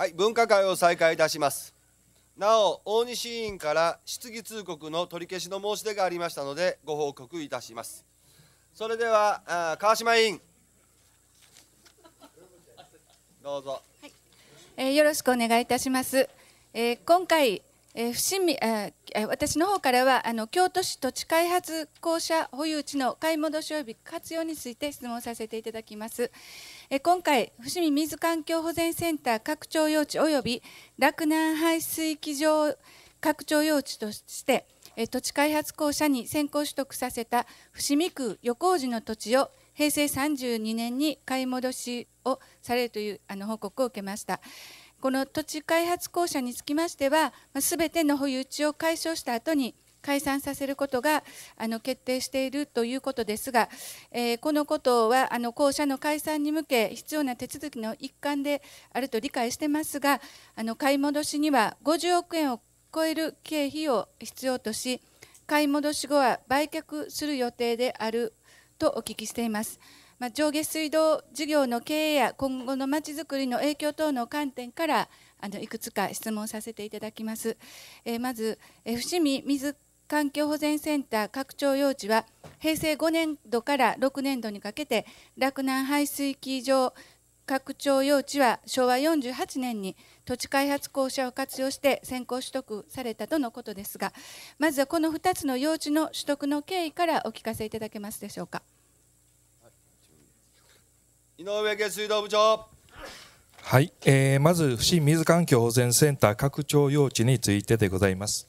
はい、分科会を再開いたします。なお、大西委員から質疑通告の取り消しの申し出がありましたので、ご報告いたします。それでは、川島委員。どうぞ。はい、えー、よろしくお願いいたします。えー、今回、えー、伏見あ私の方からはあの京都市土地開発公社保有地の買い戻し及び活用について質問させていただきます。今回、伏見水環境保全センター拡張用地及び洛南排水機場拡張用地として土地開発公社に先行取得させた伏見区横王子の土地を平成32年に買い戻しをされるというあの報告を受けました。この土地開発公社につきましては、すべての保有地を解消した後に、解散させることがあの決定しているということですが、えー、このことはあの校舎の解散に向け必要な手続きの一環であると理解してますがあの買い戻しには50億円を超える経費を必要とし買い戻し後は売却する予定であるとお聞きしています。まあ、上下水道事業の経営や今後のまちづくりの影響等の観点からあのいくつか質問させていただきます。えー、まず、えー、伏見水環境保全センター拡張用地は平成5年度から6年度にかけて洛南排水機場拡張用地は昭和48年に土地開発公社を活用して先行取得されたとのことですがまずはこの2つの用地の取得の経緯からお聞かせいただけますでしょうか井上下水道部長はい、えー、まず伏見水環境保全センター拡張用地についてでございます。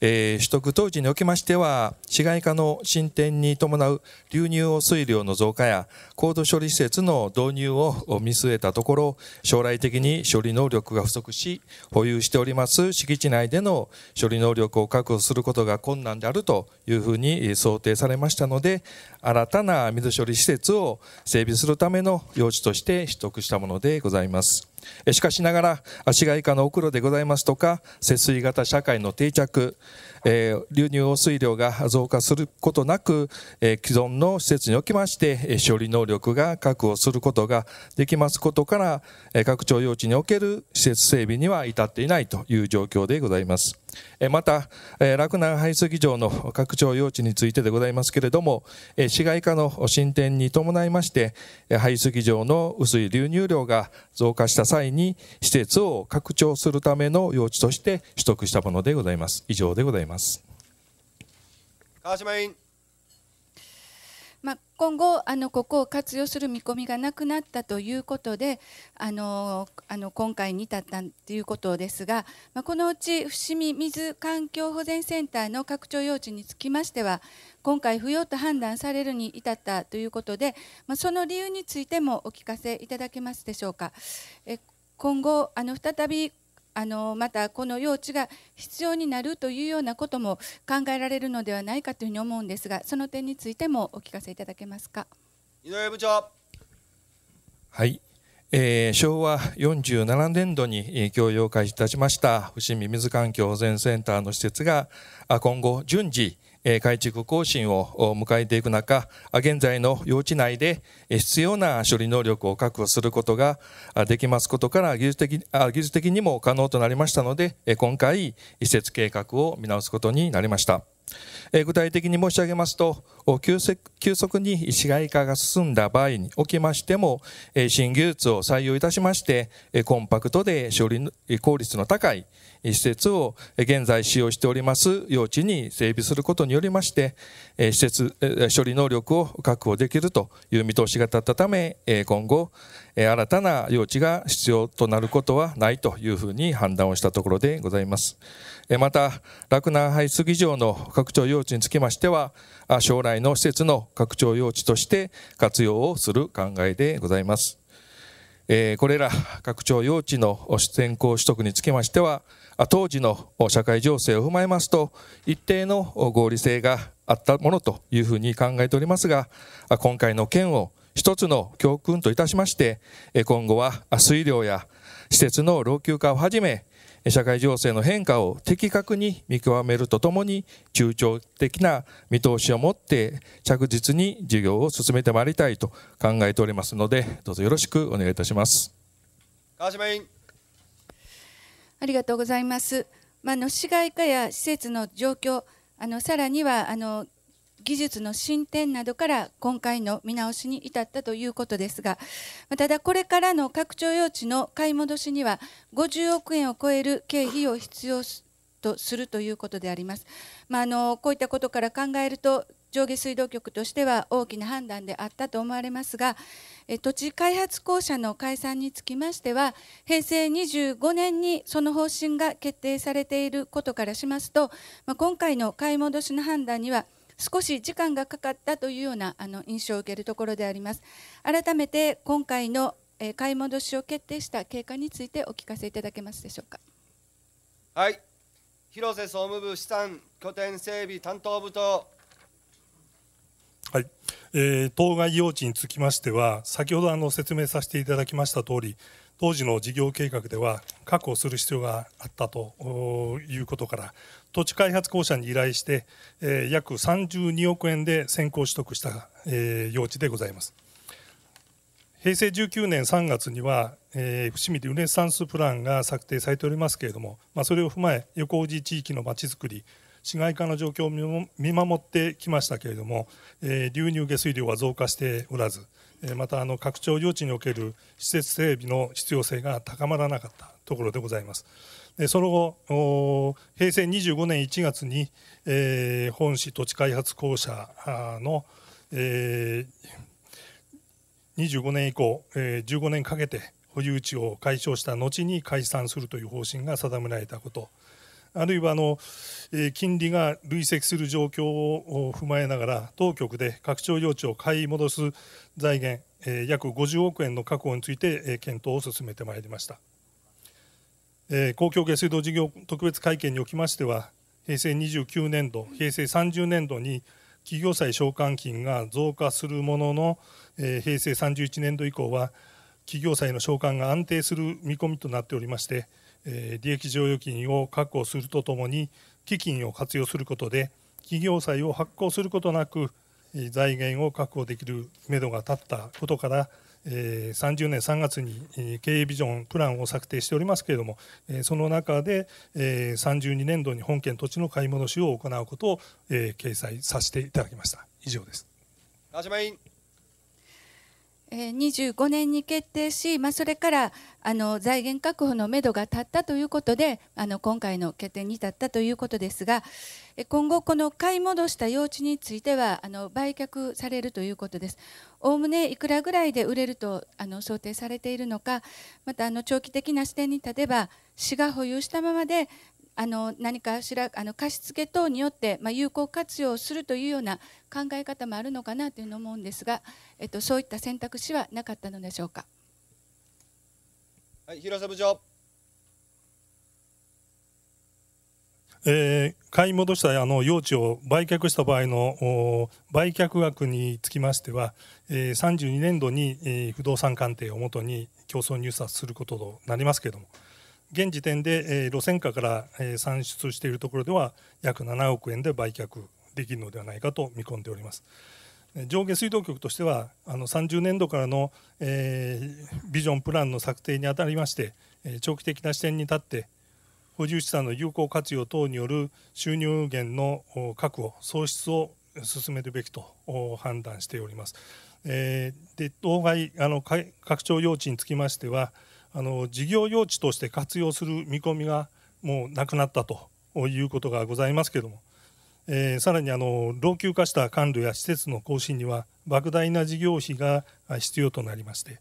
えー、取得当時におきましては、市街化の進展に伴う流入汚水量の増加や、高度処理施設の導入を見据えたところ、将来的に処理能力が不足し、保有しております敷地内での処理能力を確保することが困難であるというふうに想定されましたので、新たな水処理施設を整備するための用地として取得したものでございます。しかしながら、足が以下のお黒でございますとか、節水型社会の定着、流入汚水量が増加することなく、既存の施設におきまして、処理能力が確保することができますことから、拡張用地における施設整備には至っていないという状況でございます。また、洛南排水機場の拡張用地についてでございますけれども、市街化の進展に伴いまして、排水機場の薄い流入量が増加した際に、施設を拡張するための用地として取得したものでございます。以上でございます。ます川島委員まあ、今後あの、ここを活用する見込みがなくなったということで、あのあの今回に至ったということですが、まあ、このうち伏見水環境保全センターの拡張用地につきましては、今回、不要と判断されるに至ったということで、まあ、その理由についてもお聞かせいただけますでしょうか。え今後あの再びあのまたこの用地が必要になるというようなことも考えられるのではないかというふうに思うんですがその点についてもお聞かせいただけますか井上部長はい、えー、昭和47年度に教用開始いたしました伏見水環境保全センターの施設が今後順次改築更新を迎えていく中、現在の用地内で必要な処理能力を確保することができますことから技術的技術的にも可能となりましたので、今回、施設計画を見直すことになりました。具体的に申し上げますと、急速に市街化が進んだ場合におきましても、新技術を採用いたしまして、コンパクトで処理効率の高い施設を現在使用しております用地に整備することによりまして、施設処理能力を確保できるという見通しが立ったため、今後、新たな用地が必要となることはないというふうに判断をしたところでございます。また、洛南排議場の拡張用地につきましては、将来の施設の拡張用地として活用をする考えでございます。えー、これら拡張用地の先行取得につきましては、当時の社会情勢を踏まえますと、一定の合理性があったものというふうに考えておりますが、今回の件を一つの教訓といたしまして、今後は水量や施設の老朽化をはじめ、社会情勢の変化を的確に見極めるとともに、中長的な見通しを持って着実に事業を進めてまいりたいと考えておりますので、どうぞよろしくお願いいたします。川島委員。ありがとうございます。まあの市街化や施設の状況、あのさらにはあの技術の進展などから今回の見直しに至ったということですがただこれからの拡張用地の買い戻しには50億円を超える経費を必要とするということであります。まあ、あのこういったことから考えると上下水道局としては大きな判断であったと思われますが土地開発公社の解散につきましては平成25年にその方針が決定されていることからしますと今回の買い戻しの判断には少し時間がかかったというようなあの印象を受けるところであります改めて今回の買い戻しを決定した経過についてお聞かせいただけますでしょうかはい広瀬総務部資産拠点整備担当部とはい、えー、当該用地につきましては先ほどあの説明させていただきました通り当時の事業計画では確保する必要があったということから土地開発公社に依頼して、えー、約32億円で先行取得した、えー、用地でございます。平成19年3月には、えー、伏見でルネサンスプランが策定されておりますけれども、まあ、それを踏まえ横尾地域のまちづくり市街化の状況を見守ってきましたけれども、えー、流入下水量は増加しておらず、えー、またあの拡張用地における施設整備の必要性が高まらなかったところでございます。その後平成25年1月に、えー、本市土地開発公社の、えー、25年以降、えー、15年かけて保有地を解消した後に解散するという方針が定められたことあるいはあの、えー、金利が累積する状況を踏まえながら当局で拡張用地を買い戻す財源、えー、約50億円の確保について、えー、検討を進めてまいりました。公共下水道事業特別会計におきましては平成29年度平成30年度に企業債償還金が増加するものの平成31年度以降は企業債の償還が安定する見込みとなっておりまして利益剰余金を確保するとともに基金を活用することで企業債を発行することなく財源を確保できるめどが立ったことから30年3月に経営ビジョンプランを策定しておりますけれどもその中で32年度に本県土地の買い戻しを行うことを掲載させていただきました以上です川島委員25年に決定し、まあ、それからあの財源確保のめどが立ったということであの今回の決定に至ったということですが今後、この買い戻した用地についてはあの売却されるということです。おおむねいくらぐらいで売れるとあの想定されているのかまたあの長期的な視点に立てば市が保有したままであの何かしらあの貸付等によって、まあ、有効活用するというような考え方もあるのかなというのを思うんですが、えっと、そういった選択肢はなかったのでしょうか。はい、広瀬部長えー、買い戻したあの用地を売却した場合の売却額につきましては、えー、32年度に、えー、不動産鑑定をもとに競争入札することとなりますけれども、現時点で、え路線価から、え算出しているところでは約7億円で売却できるのではないかと見込んでおります。上下水道局としてはあの30年度からの、えー、ビジョンプランの策定にあたりまして、え長期的な視点に立って補充資産の有効活用等による収入源の確保創出を進めるべきと判断しております。えー、で当該あの拡張用地につきましてはあの事業用地として活用する見込みがもうなくなったということがございますけれども、えー、さらにあの老朽化した管僚や施設の更新には莫大な事業費が必要となりまして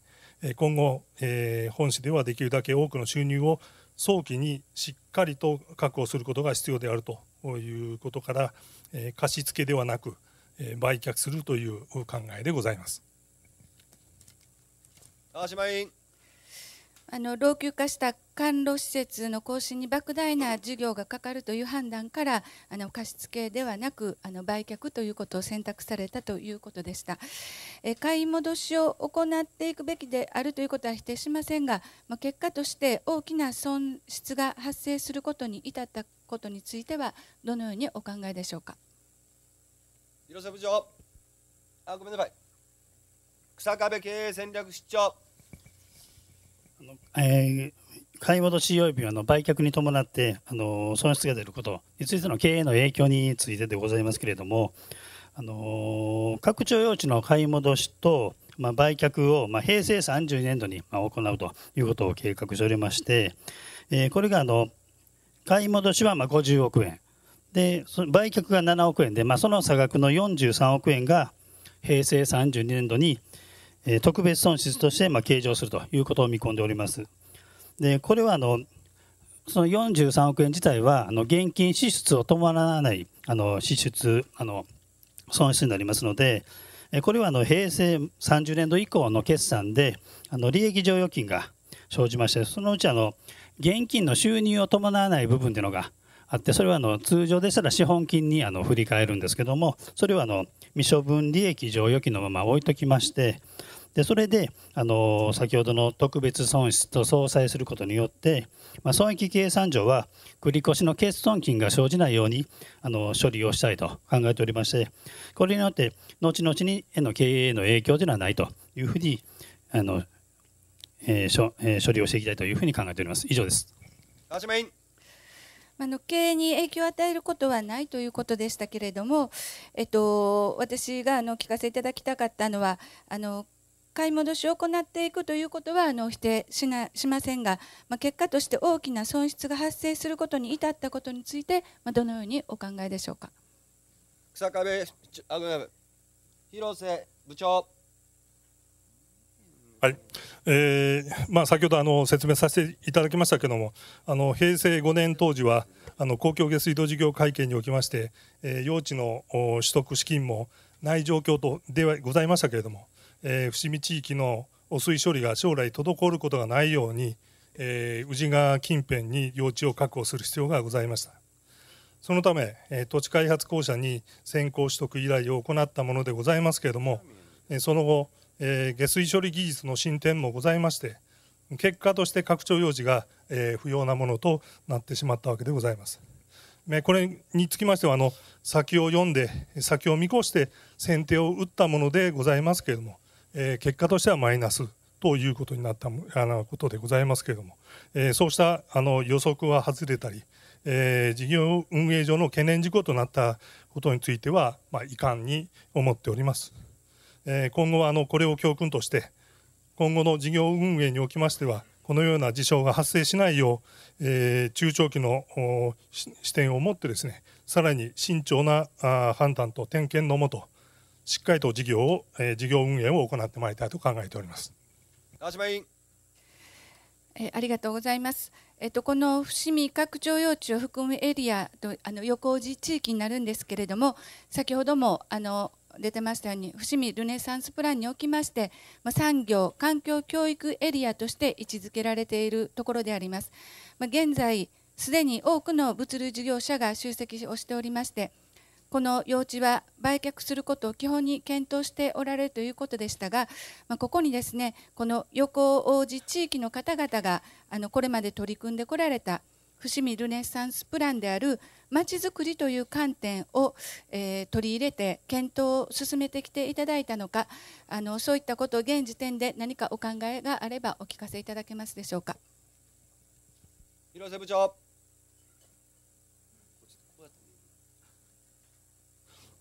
今後、えー、本市ではできるだけ多くの収入を早期にしっかりと確保することが必要であるということから、えー、貸し付けではなく、えー、売却するという考えでございます。川島委員あの老朽化した管路施設の更新に莫大な事業がかかるという判断からあの貸付ではなくあの売却ということを選択されたということでしたえ買い戻しを行っていくべきであるということは否定しませんが、まあ、結果として大きな損失が発生することに至ったことについてはどのようにお考えでしょうか広瀬部長あごめんなさい草壁経営戦略室長えー、買い戻し及びあの売却に伴ってあの損失が出ることについての経営の影響についてでございますけれども、あの拡張用地の買い戻しと、まあ、売却を、まあ、平成30年度に、まあ、行うということを計画しておりまして、えー、これがあの買い戻しはまあ50億円で売却が7億円で、まあ、その差額の43億円が平成32年度に特別損失としてま計上するということを見込んでおります。でこれはあのその43億円自体はあの現金支出を伴わないあの支出あの損失になりますのでこれはあの平成30年度以降の決算であの利益剰余金が生じましてそのうちあの現金の収入を伴わない部分というのがあってそれはあの通常でしたら資本金にあの振り替えるんですけどもそれはあの未処分利益剰余金のまま置いときましてでそれであの先ほどの特別損失と相殺することによって、まあ、損益計算上は繰越の欠損金が生じないようにあの処理をしたいと考えておりましてこれによって後々にへの経営への影響ではないというふうにあの、えーえー、処理をしていきたいというふうに考えております。以上です。あの経営に影響を与えることはないということでしたけれども、えっと、私があの聞かせていただきたかったのはあの買い戻しを行っていくということはあの否定しなしませんが、まあ、結果として大きな損失が発生することに至ったことについて、まあ、どのようにお考えでしょうか。広瀬部長はいえーまあ、先ほどあの説明させていただきましたけどもあの平成5年当時はあの公共下水道事業会計におきまして、えー、用地の取得資金もない状況とではございましたけれども、えー、伏見地域の汚水処理が将来滞ることがないように、えー、宇治川近辺に用地を確保する必要がございましたそのため、えー、土地開発公社に先行取得依頼を行ったものでございますけれども、えー、その後え下水処理技術の進展もございまして結果として拡張用地が、え不要なものとなってしまったわけでございます。これにつきましてはあの先を読んで先を見越して先手を打ったものでございますけれども、え結果としてはマイナスということになったことでございますけれども、えそうしたあの予測は外れたり、え事業運営上の懸念事項となったことについては、ま遺憾に思っております。え今後はあのこれを教訓として、今後の事業運営におきましては、このような事象が発生しないよう、え中長期の視点を持ってですね、さらに慎重な判断と点検のもと、しっかりと事業を、え事業運営を行ってまいりたいと考えております。川島委員。えありがとうございます。えっと、この伏見拡張用地を含むエリアとあの横尾地域になるんですけれども、先ほどもあの出てましたように伏見ルネサンスプランにおきまして、ま産業環境教育エリアとして位置づけられているところであります、ま現在すでに多くの物流事業者が集積をしておりましてこの用地は売却することを基本に検討しておられるということでしたが、まあ、ここにですねこの横王子地域の方々があのこれまで取り組んでこられた伏見ルネサンスプランであるまちづくりという観点を、えー、取り入れて検討を進めてきていただいたのかあのそういったことを現時点で何かお考えがあればお聞かせいただけますでしょうか広瀬部長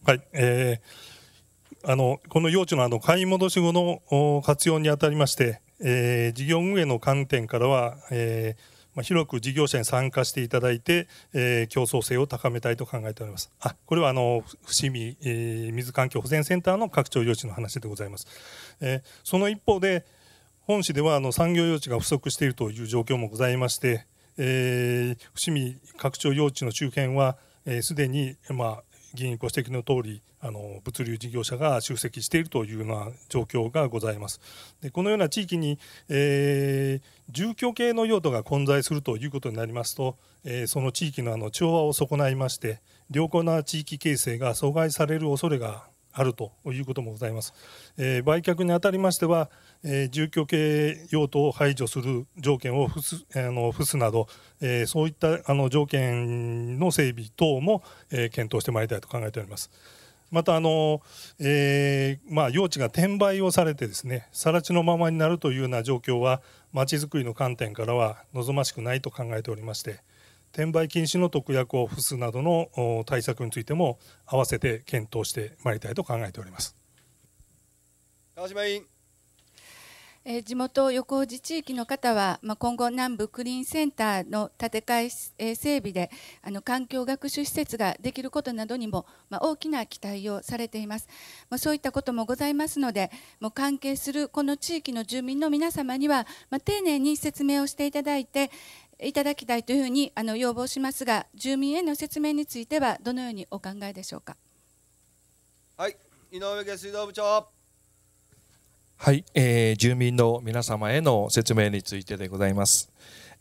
はい、えー、あのこの用地のあの買い戻し後の活用にあたりまして、えー、事業運営の観点からは、えーま広く事業者に参加していただいて、えー、競争性を高めたいと考えております。あこれはあの伏見、えー、水環境保全センターの拡張用地の話でございます。えー、その一方で本市ではあの産業用地が不足しているという状況もございまして、え伏見拡張用地の周辺はすで、えー、に、まあ、議員ご指摘の通り、あの物流事業者が集積しているというような状況がございます。でこのような地域に、えー、住居系の用途が混在するということになりますと、えー、その地域のあの調和を損ないまして、良好な地域形成が阻害される恐れがあるということもございます。えー、売却にあたりましては、えー、住居系用途を排除する条件を付すあの付すなど、えー、そういったあの条件の整備等も、えー、検討してまいりたいと考えております。またあの、えーまあ、用地が転売をされてですね更地のままになるというような状況はまちづくりの観点からは望ましくないと考えておりまして転売禁止の特約を付すなどの対策についても併せて検討してまいりたいと考えております。川島委員えー、地元横尾寺地域の方は、まあ、今後南部クリーンセンターの建て替ええ整備であの環境学習施設ができることなどにも、まあ、大きな期待をされています、まあ、そういったこともございますのでもう関係するこの地域の住民の皆様には、まあ、丁寧に説明をしていただいていただきたいというふうにあの要望しますが住民への説明についてはどのようにお考えでしょうか。はい井上下水道部長はい、えー、住民の皆様への説明についてでございます。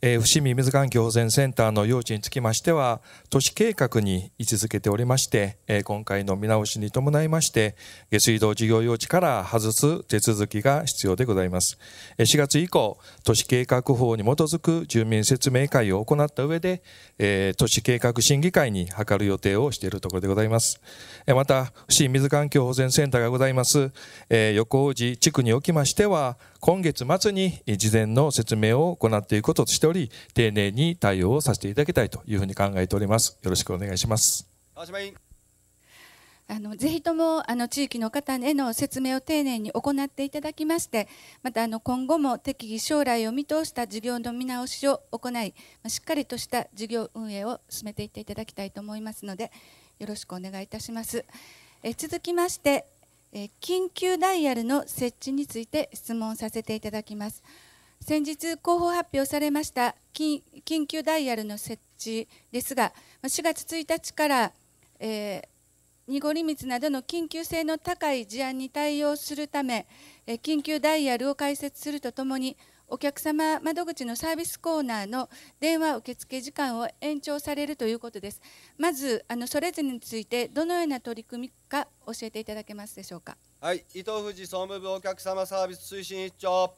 えー、伏見水環境保全センターの用地につきましては、都市計画に位置づけておりまして、えー、今回の見直しに伴いまして、下水道事業用地から外す手続きが必要でございます。4月以降、都市計画法に基づく住民説明会を行った上で、えー、都市計画審議会に諮る予定をしているところでございます。また、伏見水環境保全センターがございます、え横王子地区におきましては、今月末に事前の説明を行っていくこととしており、丁寧に対応をさせていただきたいというふうに考えております。よろしくお願いします。あのぜひともあの地域の方への説明を丁寧に行っていただきまして、またあの今後も適宜将来を見通した事業の見直しを行い、しっかりとした事業運営を進めていっていただきたいと思いますので、よろしくお願いいたします。え続きまして緊急ダイヤルの設置について質問させていただきます。先日、広報発表されました緊急ダイヤルの設置ですが、4月1日から、えー、濁り水などの緊急性の高い事案に対応するため、緊急ダイヤルを開設するとともに、お客様窓口のサービスコーナーの電話受付時間を延長されるということです。まず、あのそれぞれについてどのような取り組みか教えていただけますでしょうか。はい、伊藤富士総務部お客様サービス推進一長。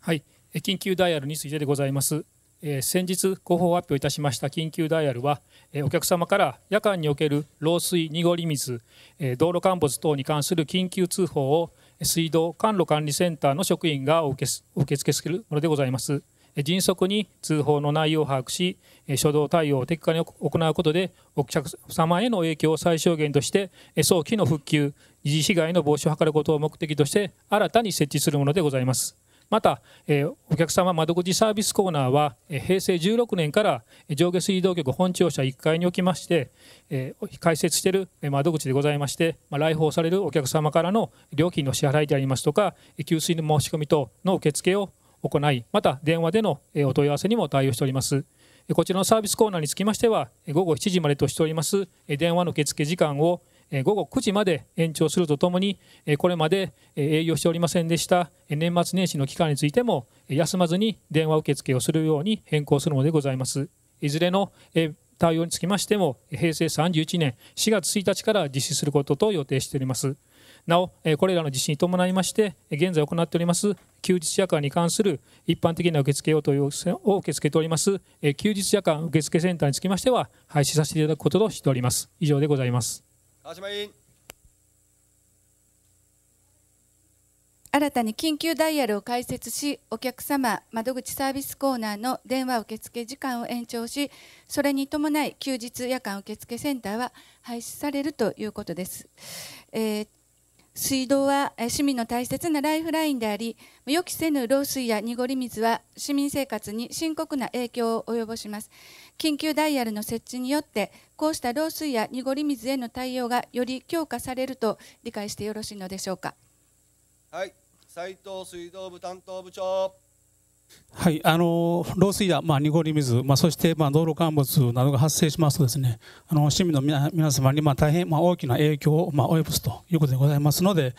はい、緊急ダイヤルについてでございます。えー、先日広報発表いたしました緊急ダイヤルは、えー、お客様から夜間における漏水、濁り水、えー、道路陥没等に関する緊急通報を水道管路管理センターの職員が受け付けするものでございます。迅速に通報の内容を把握し、初動対応を的確に行うことで、お客様への影響を最小限として、早期の復旧、二次被害の防止を図ることを目的として、新たに設置するものでございます。また、えー、お客様窓口サービスコーナーは、えー、平成16年から上下水道局本庁舎1階におきまして、えー、開設している窓口でございまして、まあ、来訪されるお客様からの料金の支払いでありますとか給水の申し込み等の受付を行いまた電話でのお問い合わせにも対応しております。こちらのサービスコーナーにつきましては、午後7時までとしております電話の受付時間を午後9時まで延長するとともに、これまで営業しておりませんでした年末年始の期間についても、休まずに電話受付をするように変更するのでございます。いずれの対応につきましても、平成31年4月1日から実施することと予定しております。なお、これらの実施に伴いまして、現在行っております休日夜間に関する一般的な受付をを受け付けております、休日夜間受付センターにつきましては、廃止させていただくこととしております。以上でございます。新たに緊急ダイヤルを開設し、お客様窓口サービスコーナーの電話受付時間を延長し、それに伴い休日夜間受付センターは廃止されるということです。えー水道は市民の大切なライフラインであり、予期せぬ漏水や濁り水は市民生活に深刻な影響を及ぼします。緊急ダイヤルの設置によって、こうした漏水や濁り水への対応がより強化されると理解してよろしいのでしょうか。はい、斉藤水道部担当部長。はい、あの漏水や、まあ、濁り水、まあ、そして、まあ、道路陥没などが発生しますとです、ね、あの市民の皆様に、まあ、大変、まあ、大きな影響を、まあ、及ぼすということでございますので、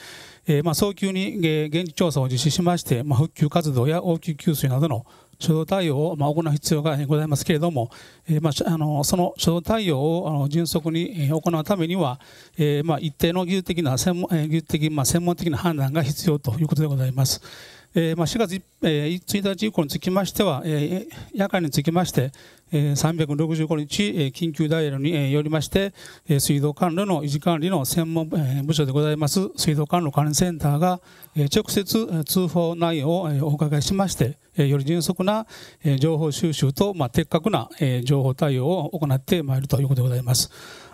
えーまあ、早急に、えー、現地調査を実施しまして、まあ、復旧活動や応急給水などの初動対応を、まあ、行う必要がございますけれども、えーまあ、あのその初動対応をあの迅速に行うためには、えーまあ、一定の技術的な専門,、えー技術的まあ、専門的な判断が必要ということでございます。えー、まあ、4月、えー、1日以降につきましては、えー、夜間につきまして、えー、365日、えー、緊急ダイヤルに、えー、よりまして、えー、水道管理の維持管理の専門、えー、部署でございます水道管理管理センターが、えー、直接通報内容を、えー、お伺いしまして、えー、より迅速な、えー、情報収集と、まあ、的確な、えー、情報対応を行ってまいるということでございます。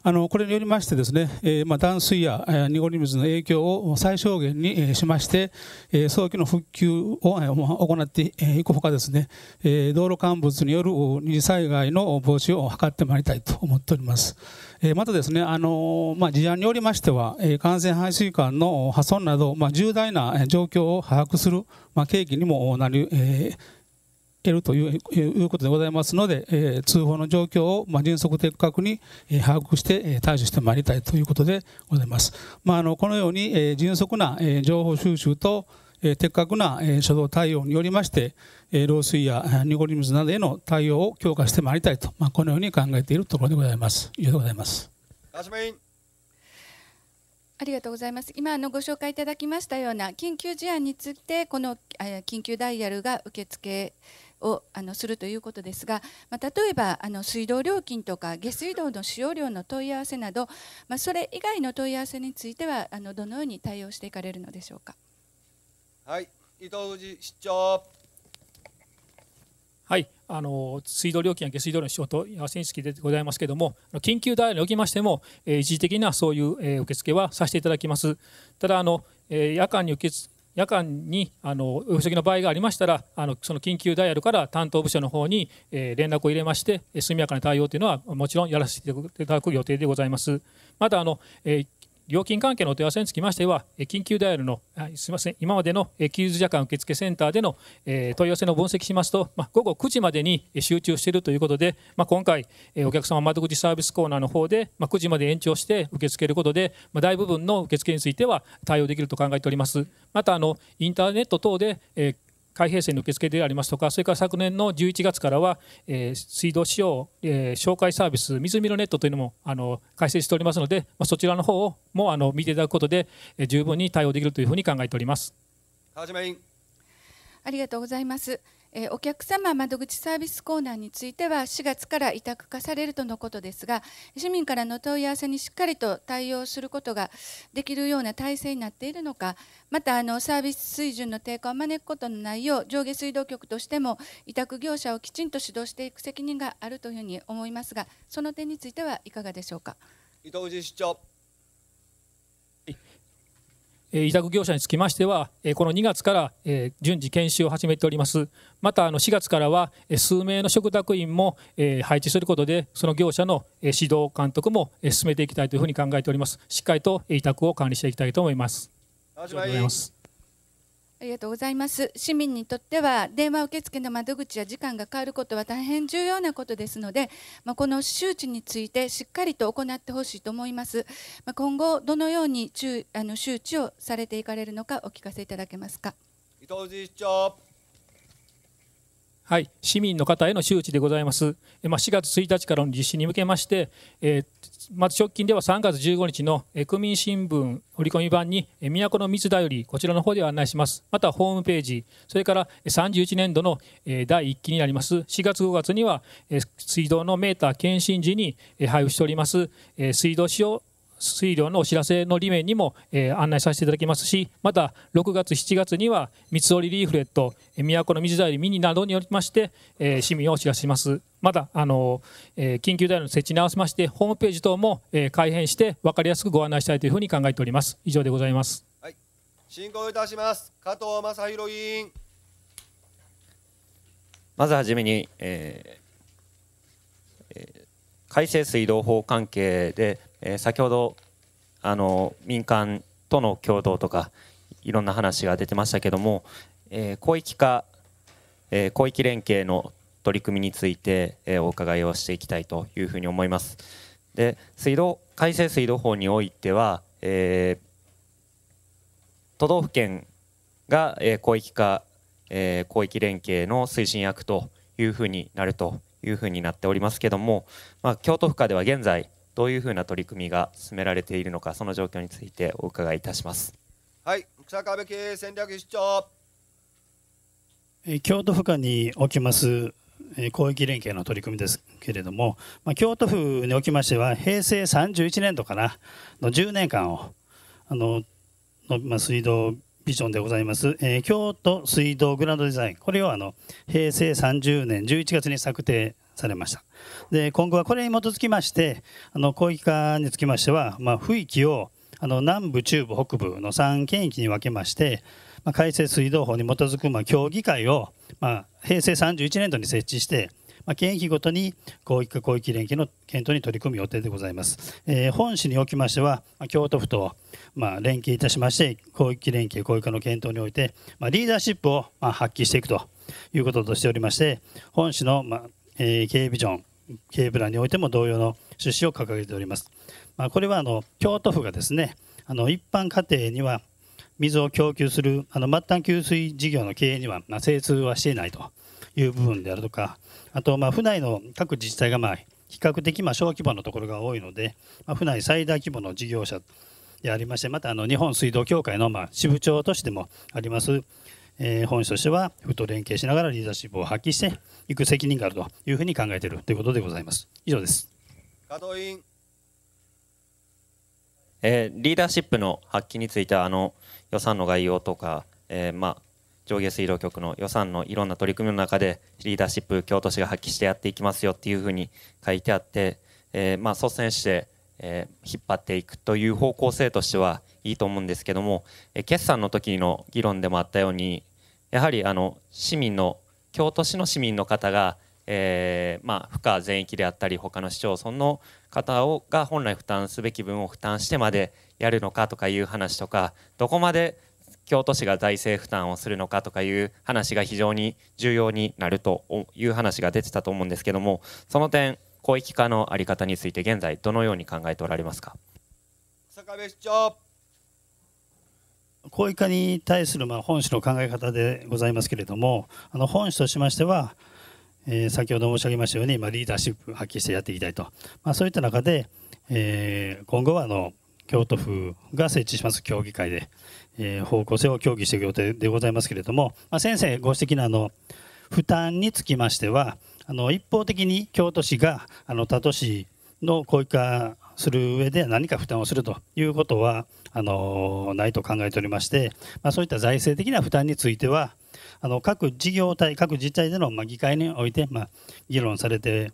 あのこれによりましてですね、えー、まあ断水や、濁り水の影響を最小限に、しまして、えー、早期の復旧を、行っていくほかですね、えー、道路陥没による二次災害の防止を図ってまいりたいと思っております。えー、またですね、あのまあ、事案によりましては、えー、感染排水管の破損など、まあ、重大な状況を把握する、まあ、契機にもなり、えーけるということでございますので、えー、通報の状況を、まあ、迅速的確に、えー、把握して、えー、対処してまいりたいということでございます。まあ、あのこのように、えー、迅速な、えー、情報収集と、えー、的確な、えー、初動対応によりまして、えー、漏水や濁り水などへの対応を強化してまいりたいと、まあ、このように考えているところでございます。以上でございます。ありがとうございます。今のご紹介いただきましたような緊急事案についてこの緊急ダイヤルが受け付けをあのするということですが、まあ、例えばあの水道料金とか下水道の使用量の問い合わせなど、まあ、それ以外の問い合わせについてはあのどのように対応していかれるのでしょうか。はい、伊藤氏市長はい、あの水道料金や下水道の仕事、今、選手式でございますけれども、緊急代案におきましても、えー、一時的なそういう、えー、受付はさせていただきます。ただあの、えー、夜間に受け付夜間にあの不足の場合がありましたらあのその緊急ダイヤルから担当部署の方に、えー、連絡を入れまして速やかな対応というのはもちろんやらせていただく予定でございますまたあの、えー、料金関係のお問い合わせにつきましては、緊急ダイヤルの、すみません、今までの休日時間受付センターでの問い合わせの分析しますと、まあ、午後9時までに集中しているということで、まあ、今回、お客様窓口サービスコーナーの方で、まあ、9時まで延長して受け付けることで、まあ、大部分の受付については対応できると考えております。またあの、インターネット等で、えー開閉線の受付でありますとか、それから昨年の11月からは、えー、水道使用、えー、紹介サービス、水見のネットというのもあの開設しておりますので、まあ、そちらの方をもあの見ていただくことで、えー、十分に対応できるというふうに考えております。川島委員ありがとうございます。えお客様窓口サービスコーナーについては4月から委託化されるとのことですが市民からの問い合わせにしっかりと対応することができるような体制になっているのかまたあのサービス水準の低下を招くことのないよう上下水道局としても委託業者をきちんと指導していく責任があるというふうに思いますがその点についてはいかがでしょうか。伊藤市長委託業者につきましては、この2月から順次研修を始めております。また、4月からは数名の嘱託員も配置することで、その業者の指導監督も進めていきたいというふうに考えております。しっかりと委託を管理していきたいと思います。ありがとうございます。りがとうございます市民にとっては電話受付の窓口や時間が変わることは大変重要なことですので、まあ、この周知についてしっかりと行ってほしいと思います、まあ、今後どのようにあの周知をされていかれるのかお聞かせいただけますか伊藤市長はい、市民の方への周知でございます、まあ、4月1日からの実施に向けまして、えー、まず直近では3月15日の区民新聞折り込み版に「都の水だより」こちらの方で案内しますまたホームページそれから31年度の第1期になります4月5月には水道のメーター検診時に配布しております水道使用水量のお知らせの理面にも、えー、案内させていただきますしまた6月7月には三つ折りリーフレット「都の水だりミニ」などによりまして、えー、市民をお知らせしますまたあの、えー、緊急ダイの設置に合わせましてホームページ等も、えー、改変して分かりやすくご案内したいというふうに考えております以上でございます、はい、進行いたします加藤正弘委員まずはじめに、えー改正水道法関係でえー、先ほどあの民間との共同とかいろんな話が出てましたけども、えー、広域化、えー、広域連携の取り組みについて、えー、お伺いをしていきたいというふうに思います。で水道改正水道法においては、えー、都道府県が、えー、広域化、えー、広域連携の推進役というふうになるというふうになっておりますけども、まあ、京都府下では現在どういうふうな取り組みが進められているのか、その状況についてお伺いいたします。はい、草壁経戦略室長。京都府下におきます広域連携の取り組みですけれども、まあ、京都府におきましては平成31年度からの10年間をあのの、まあ、水道ビジョンでございます、えー、京都水道グランドデザインこれをあの平成30年11月に策定されました。で今後はこれに基づきましてあの広域化につきましては、まあ、囲気をあの南部、中部、北部の3県域に分けまして、まあ、改正水道法に基づく、まあ、協議会を、まあ、平成31年度に設置して、まあ、県域ごとに広域化広域連携の検討に取り組む予定でございます。えー、本市におきましては、まあ、京都府と、まあ、連携いたしまして、広域連携、広域化の検討において、まあ、リーダーシップを、まあ、発揮していくということとしておりまして、本市の、まあ、え経ビジョンケ営ブラにおいても同様の趣旨を掲げております、まあ、これはあの京都府がですねあの一般家庭には水を供給するあの末端給水事業の経営には、ま精通はしていないという部分であるとかあとまあ府内の各自治体がまあ比較的ま小規模のところが多いので、まあ、府内最大規模の事業者でありましてまたあの日本水道協会のま支部長としてもありますえ本日としては、府と連携しながらリーダーシップを発揮していく責任があるというふうに考えているということでございます。以上です。加藤委員えー、リーダーシップの発揮についてはあの予算の概要とか、えー、まあ、上下水道局の予算のいろんな取り組みの中でリーダーシップ京都市が発揮してやっていきますよっていうふうに書いてあって、えー、まあ、率先して、え引っ張っていくという方向性としてはいいと思うんですけども、え決算の時の議論でもあったようにやはりあの市民の京都市の市民の方が、えー、まあ、府下全域であったり他の市町村の方をが本来負担すべき分を負担してまでやるのかとかいう話とかどこまで京都市が財政負担をするのかとかいう話が非常に重要になるという話が出てたと思うんですけどもその点広域化の在り方について現在どのように考えておられますか坂部市長皇位化に対するま本旨の考え方でございますけれどもあの本旨としましては、えー、先ほど申し上げましたように、まあ、リーダーシップを発揮してやっていきたいと、まあ、そういった中で、えー、今後はあの京都府が設置します協議会で、えー、方向性を協議していく予定でございますけれども、まあ、先生ご指摘のあの負担につきましてはあの一方的に京都市があの他都市の公域化する上で何か負担をするということはあのないと考えておりまして、まあ、そういった財政的な負担についてはあの各事業体、各自治体での、まあ、議会において、まあ、議論されて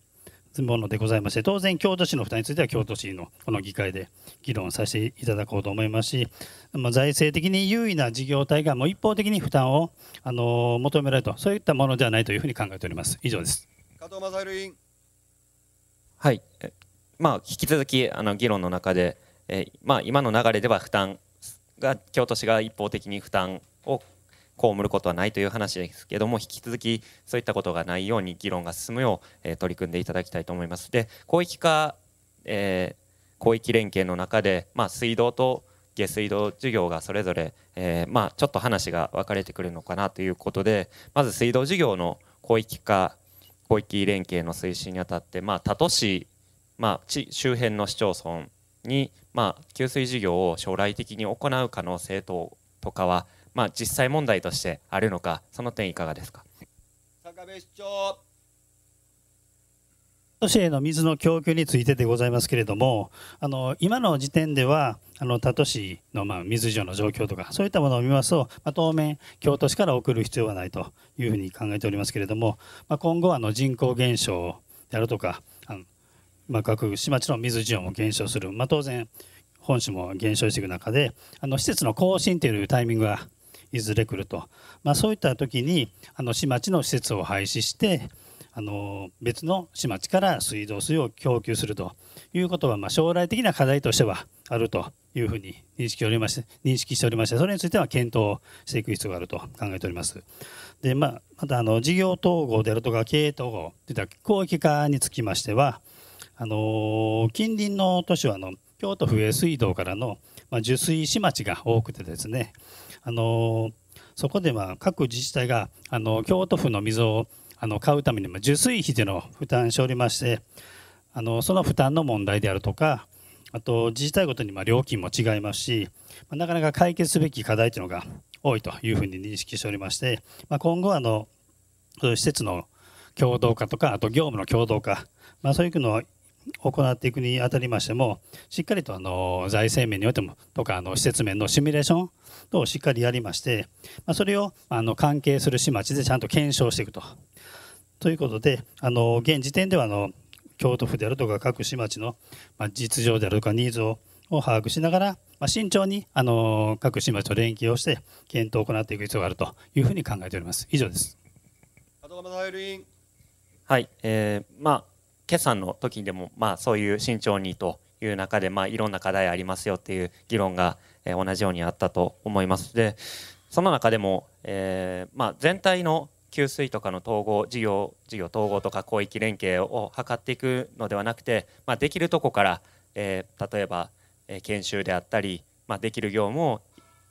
ものでございまして、当然、京都市の負担については京都市のこの議会で議論させていただこうと思いますし、まあ、財政的に優位な事業体がもう一方的に負担をあの求められると、そういったものではないというふうに考えております。以上です加藤正委員はいまあ、引き続きあの議論の中で、えーまあ、今の流れでは負担が京都市が一方的に負担を被ることはないという話ですけども引き続きそういったことがないように議論が進むよう、えー、取り組んでいただきたいと思います。で広域化、えー、広域連携の中で、まあ、水道と下水道事業がそれぞれ、えーまあ、ちょっと話が分かれてくるのかなということでまず水道事業の広域化広域連携の推進にあたって、まあ、他都市まあ、周辺の市町村に、まあ、給水事業を将来的に行う可能性等とかは、まあ、実際問題としてあるのか、その点いかがですか。坂部市長都市への水の供給についてでございますけれども、あの今の時点では、あの他都市のまあ水上の状況とか、そういったものを見ますと、まあ、当面、京都市から送る必要はないというふうに考えておりますけれども、まあ、今後、人口減少であるとか、まあ、学市町の水需要も減少する、まあ、当然本市も減少していく中であの施設の更新というタイミングがいずれ来ると、まあ、そういった時にあの市町の施設を廃止してあの別の市町から水道水を供給するということは、まあ、将来的な課題としてはあるというふうに認識おりまして認識しておりましてそれについては検討していく必要があると考えております。でまあ、またあの事業統合であるとか経営統合といった広域化につきましてはあの近隣の都市はあの京都府上水道からの、ま受水市町が多くてですね、あのそこでまあ各自治体があの京都府の水をあの買うために受水費での負担しておりましてあのその負担の問題であるとかあと自治体ごとにま料金も違いますし、まなかなか解決すべき課題というのが多いというふうに認識しておりまして、ま今後あのそ施設の共同化とかあと業務の共同化、まそういうのを行っていくにあたりましてもしっかりとあの財政面においてもとかあの施設面のシミュレーションとをしっかりやりまして、まあ、それをあの関係する市町でちゃんと検証していくと。ということであの現時点ではあの京都府であるとか各市町の実情であるとかニーズを把握しながら、まあ、慎重にあの各市町と連携をして検討を行っていく必要があるというふうに考えております。以上です。はい、えー、まあ決算の時にでも、まあ、そういう慎重にという中で、まあ、いろんな課題ありますよっていう議論が、えー、同じようにあったと思います。でその中でも、えーまあ、全体の給水とかの統合事業事業統合とか広域連携を図っていくのではなくて、まあ、できるとこから、えー、例えば、えー、研修であったり、まあ、できる業務を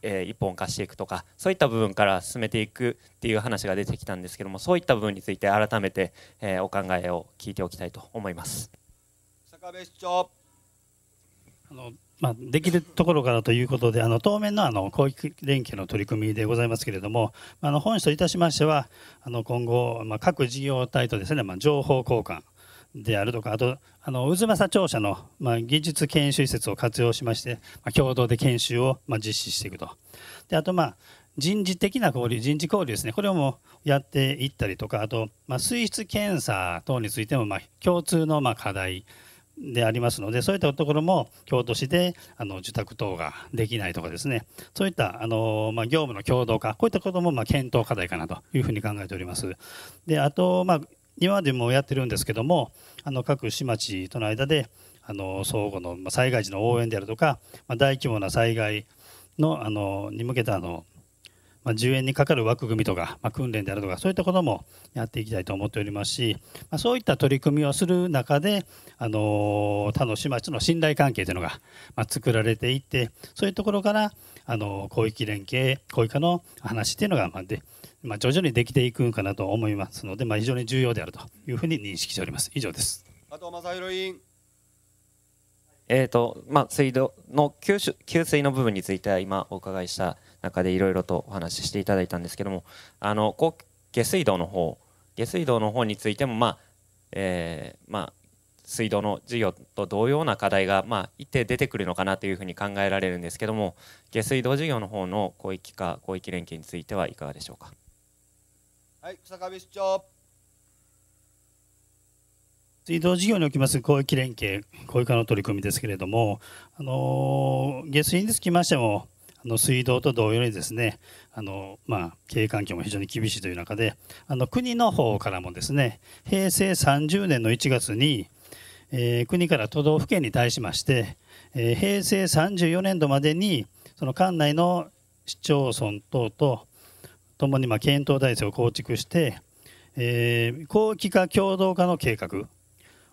えー、本化していくとかそういった部分から進めていくっていう話が出てきたんですけどもそういった部分について改めて、えー、お考えを聞いておきたいと思います坂部市長あの、まあ、できるところからということであの当面のあの広域連携の取り組みでございますけれどもあの本市といたしましてはあの今後、まあ、各事業体とですね、まあ、情報交換であるとかあとあの渦政庁舎の、まあ、技術研修施設を活用しまして、まあ、共同で研修を、まあ、実施していくとであと、まあ、人事的な交流人事交流ですねこれをもやっていったりとかあと、まあ、水質検査等についても、まあ、共通の、まあ、課題でありますのでそういったところも京都市であの受託等ができないとかですねそういったあの、まあ、業務の共同化こういったこともまあ検討課題かなというふうに考えております。であと、まあ今でもやってるんですけどもあの各市町との間であの相互の災害時の応援であるとか、まあ、大規模な災害のあのに向けたあの、まあ、10円にかかる枠組みとか、まあ、訓練であるとかそういったこともやっていきたいと思っておりますし、まあ、そういった取り組みをする中であの他の市町の信頼関係というのが、まあ、作られていってそういうところからあの広域連携広域化の話っていうのが、まあ、でまあ、徐々にできていくんかなと思いますので、まあ、非常に重要であるというふうに認識しております。以上です。あ正弘委員。えーとまあ、水道の給水給水の部分については今お伺いした中でいろいろとお話ししていただいたんですけどもあの下水道の方下水道の方についても、まあえーまあ、水道の事業と同様な課題が、まあ、一定出てくるのかなというふうに考えられるんですけども下水道事業の方の広域化広域連携についてはいかがでしょうか。はい、草壁市長。水道事業におきます広域連携、広域化の取り組みですけれども、あの下水につきましても、あの水道と同様にですね、あのまあ、経営環境も非常に厳しいという中で、あの国の方からもですね、平成30年の1月に、えー、国から都道府県に対しまして、えー、平成34年度までにその管内の市町村等とともにま検討体制を構築して、えー、後期化共同化の計画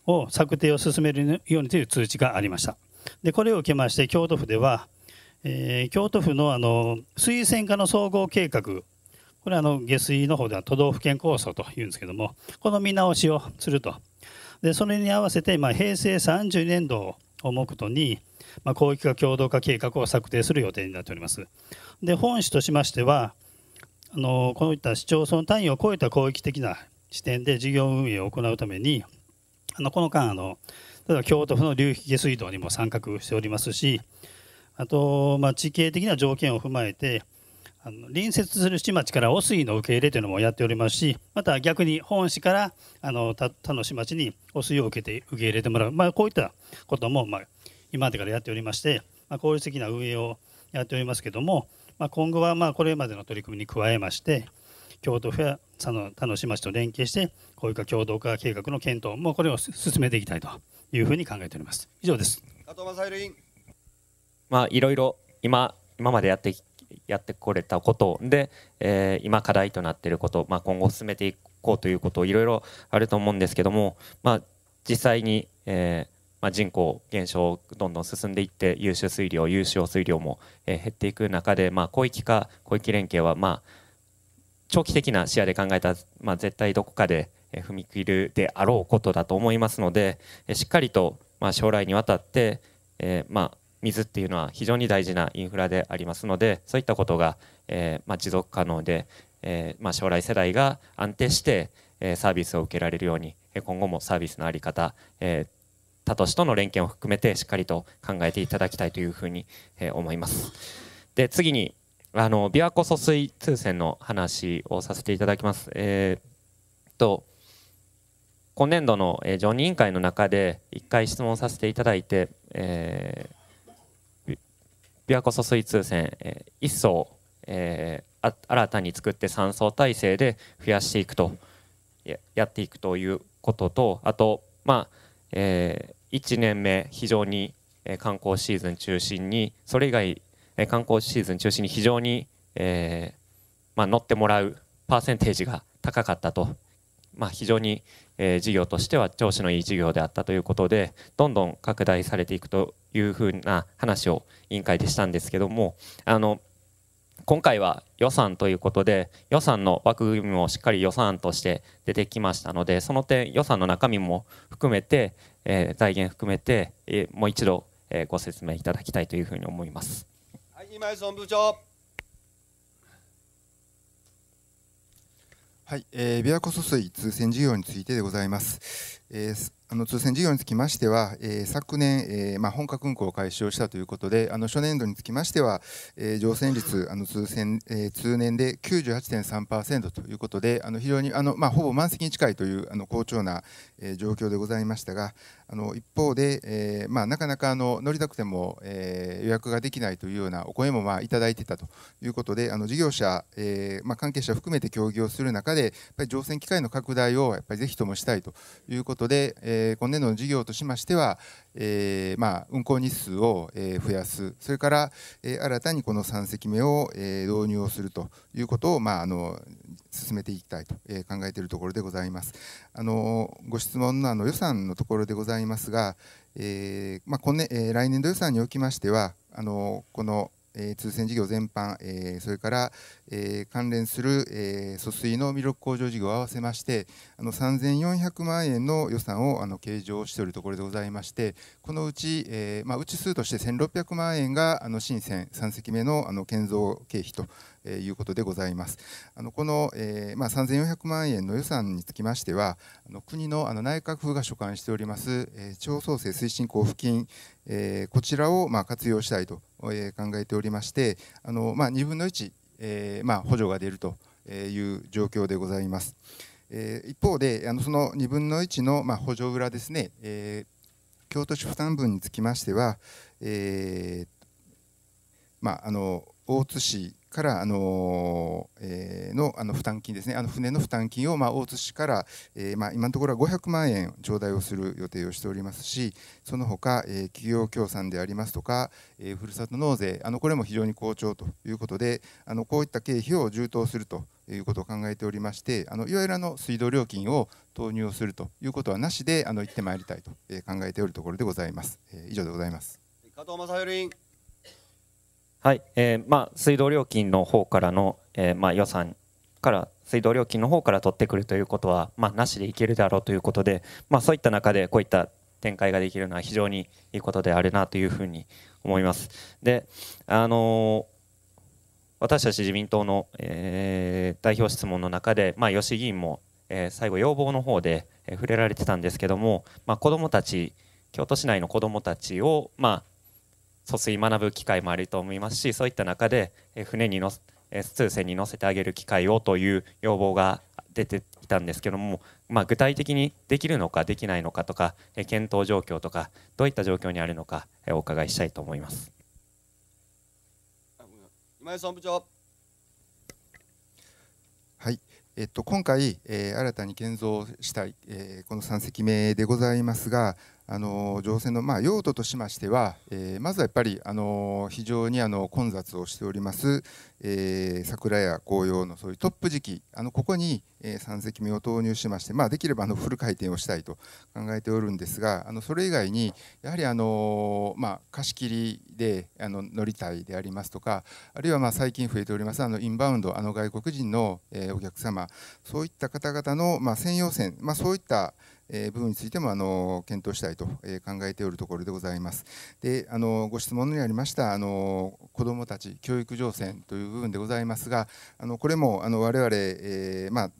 を策定を進めるようにという通知がありました。でこれを受けまして京都府では、えー、京都府のあの推薦化の総合計画これはあの下水の方では都道府県構想というんですけどもこの見直しをするとでそれに合わせて、まあ、平成30年度を目途に、まあ、広域化共同化計画を策定する予定になっておりますで本市としましてはあのこういった市町村単位を超えた広域的な視点で事業運営を行うためにあのこの間あの例えば京都府の流域下水道にも参画しておりますしあと、まあ、地形的な条件を踏まえてあの隣接する市町から汚水の受け入れというのもやっておりますしまた逆に本市からあの他の市町に汚水を受けて受け入れてもらう、まあ、こういったことも、まあ、今までからやっておりまして、まあ、効率的な運営をやっておりますけどもまあ、今後はまあこれまでの取り組みに加えまして京都府や佐野田野市町と連携してこういう共同化計画の検討もこれを進めていきたいというふうに考えております以上です加藤正委員まあいろいろ今今までやってやってこれたことで、えー、今課題となっていること、まあ、今後進めていこうということいろいろあると思うんですけども、まあ、実際に、えーまあ、人口減少どんどん進んでいって優秀水量優秀水量も、えー、減っていく中で、まあ、広域化広域連携は、まあ、長期的な視野で考えたまあ、絶対どこかで踏み切るであろうことだと思いますのでしっかりと、まあ、将来にわたって、えー、まあ水っていうのは非常に大事なインフラでありますのでそういったことが、えーまあ、持続可能で、えーまあ、将来世代が安定して、えー、サービスを受けられるように今後もサービスの在り方、えー、他都市との連携を含めてしっかりと考えていただきたいというふうに、え思います。で次にあの琵琶湖疎水通船の話をさせていただきます。えー、と今年度の、え常任委員会の中で1回質問させていただいて、え琵琶湖疎水通船、え1層、えー、新たに作って3層体制で増やしていくとやっていくということとあと、まあえー、1年目非常に観光シーズン中心にそれ以外観光シーズン中心に非常に、えーまあ、乗ってもらうパーセンテージが高かったと、まあ、非常に、えー、事業としては調子のいい事業であったということでどんどん拡大されていくというふうな話を委員会でしたんですけどもあの今回は予算ということで予算の枠組みもしっかり予算として出てきましたのでその点予算の中身も含めて、えー、財源含めて、えー、もう一度、えー、ご説明いただきたいというふうに思います。はい、今井総務部長。はい、えー、琵琶湖疎水通船事業についてでございます。えー、あの通船事業につきましては、えー、昨年、えーまあ、本格運航を開始をしたということで、あの初年度につきましては、えー、乗船率あの通船、えー、通年で98.3%ということで、あの非常にあの、まあ、ほぼ満席に近いというあの好調な、えー、状況でございましたが、あの一方で、えーまあ、なかなかあの乗りたくても、えー、予約ができないというようなお声もまあいただいていたということで、あの事業者、えーまあ、関係者含めて協議をする中で、やっぱり乗船機会の拡大をやっぱりぜひともしたいということで、ええー、今年度の事業としましては、えー、まあ、運行日数を、え増やす、それから、え新たにこの3隻目を、え導入をするということを、まあ、あの進めていきたいと、え考えているところでございます。あのご質問のあの予算のところでございますが、えまあ、今年え来年度予算におきましてはあのこのえー、通船事業全般、えー、それから、えー、関連する、えー、疎水の魅力向上事業を合わせましてあの3400万円の予算をあの計上しておるところでございましてこのうち、えーまあ、うち数として1600万円があの新船3隻目のあの建造経費とえいうことでございます。あのこの、えまあ、3400万円の予算につきましては、あの国のあの内閣府が所管しております、え地方創生推進交付金、えこちらをま活用したいと、え考えておりまして、あのま2分の1、えま補助が出るという状況でございます。え一方で、あのその2分の1のま補助裏ですね、え京都市負担分につきましては、えーまあ、あの大津市からあの、えー、のあの負担金ですね、あの船の負担金を、まあ、大津市から、えーまあ、今のところは500万円頂戴をする予定をしておりますし、その他、えー、企業協賛でありますとか、えー、ふるさと納税、あのこれも非常に好調ということで、あのこういった経費を充当するということを考えておりまして、あのいわゆるあの水道料金を投入をするということはなしであの行ってまいりたいと考えておるところでございます。えー、以上でございます。加藤正委員はい、えー、まあ水道料金の方からの、えー、まあ予算から水道料金の方から取ってくるということは、まあ、なしでいけるだろうということで、まあ、そういった中でこういった展開ができるのは非常にいいことであるなというふうに思います。で、あのー、私たち自民党の、えー、代表質問の中で、まあ、吉議員も、えー、最後要望の方で、えー、触れられてたんですけども、まあ、子どもたち京都市内の子どもたちを、まあ、疎水学ぶ機会もあると思いますしそういった中で船にの通船に乗せてあげる機会をという要望が出ていたんですけども、まあ、具体的にできるのかできないのかとか検討状況とかどういった状況にあるのかお伺いしたいと思います。今井総務長はいえっと、今回、えー、新たに建造したい、えー、この3隻目でございますが、あの乗船のまあ用途としましては、えー、まずはやっぱりあの非常にあの混雑をしております、えー、桜や紅葉のそういうトップ時期あのここに、え3隻目を投入しまして、まあ、できればあのフル回転をしたいと考えておるんですがあのそれ以外にやはりあの、まあ、貸し切りであの乗りたいでありますとかあるいはまあ最近増えておりますあのインバウンドあの外国人の、えお客様そういった方々の、まあ、専用船、まあ、そういったえ部分についてもあの検討したいと、え考えておるところでございます。であのご質問にありましたあの子どもたち教育情勢という部分でございますがあのこれもあの我々、えまあ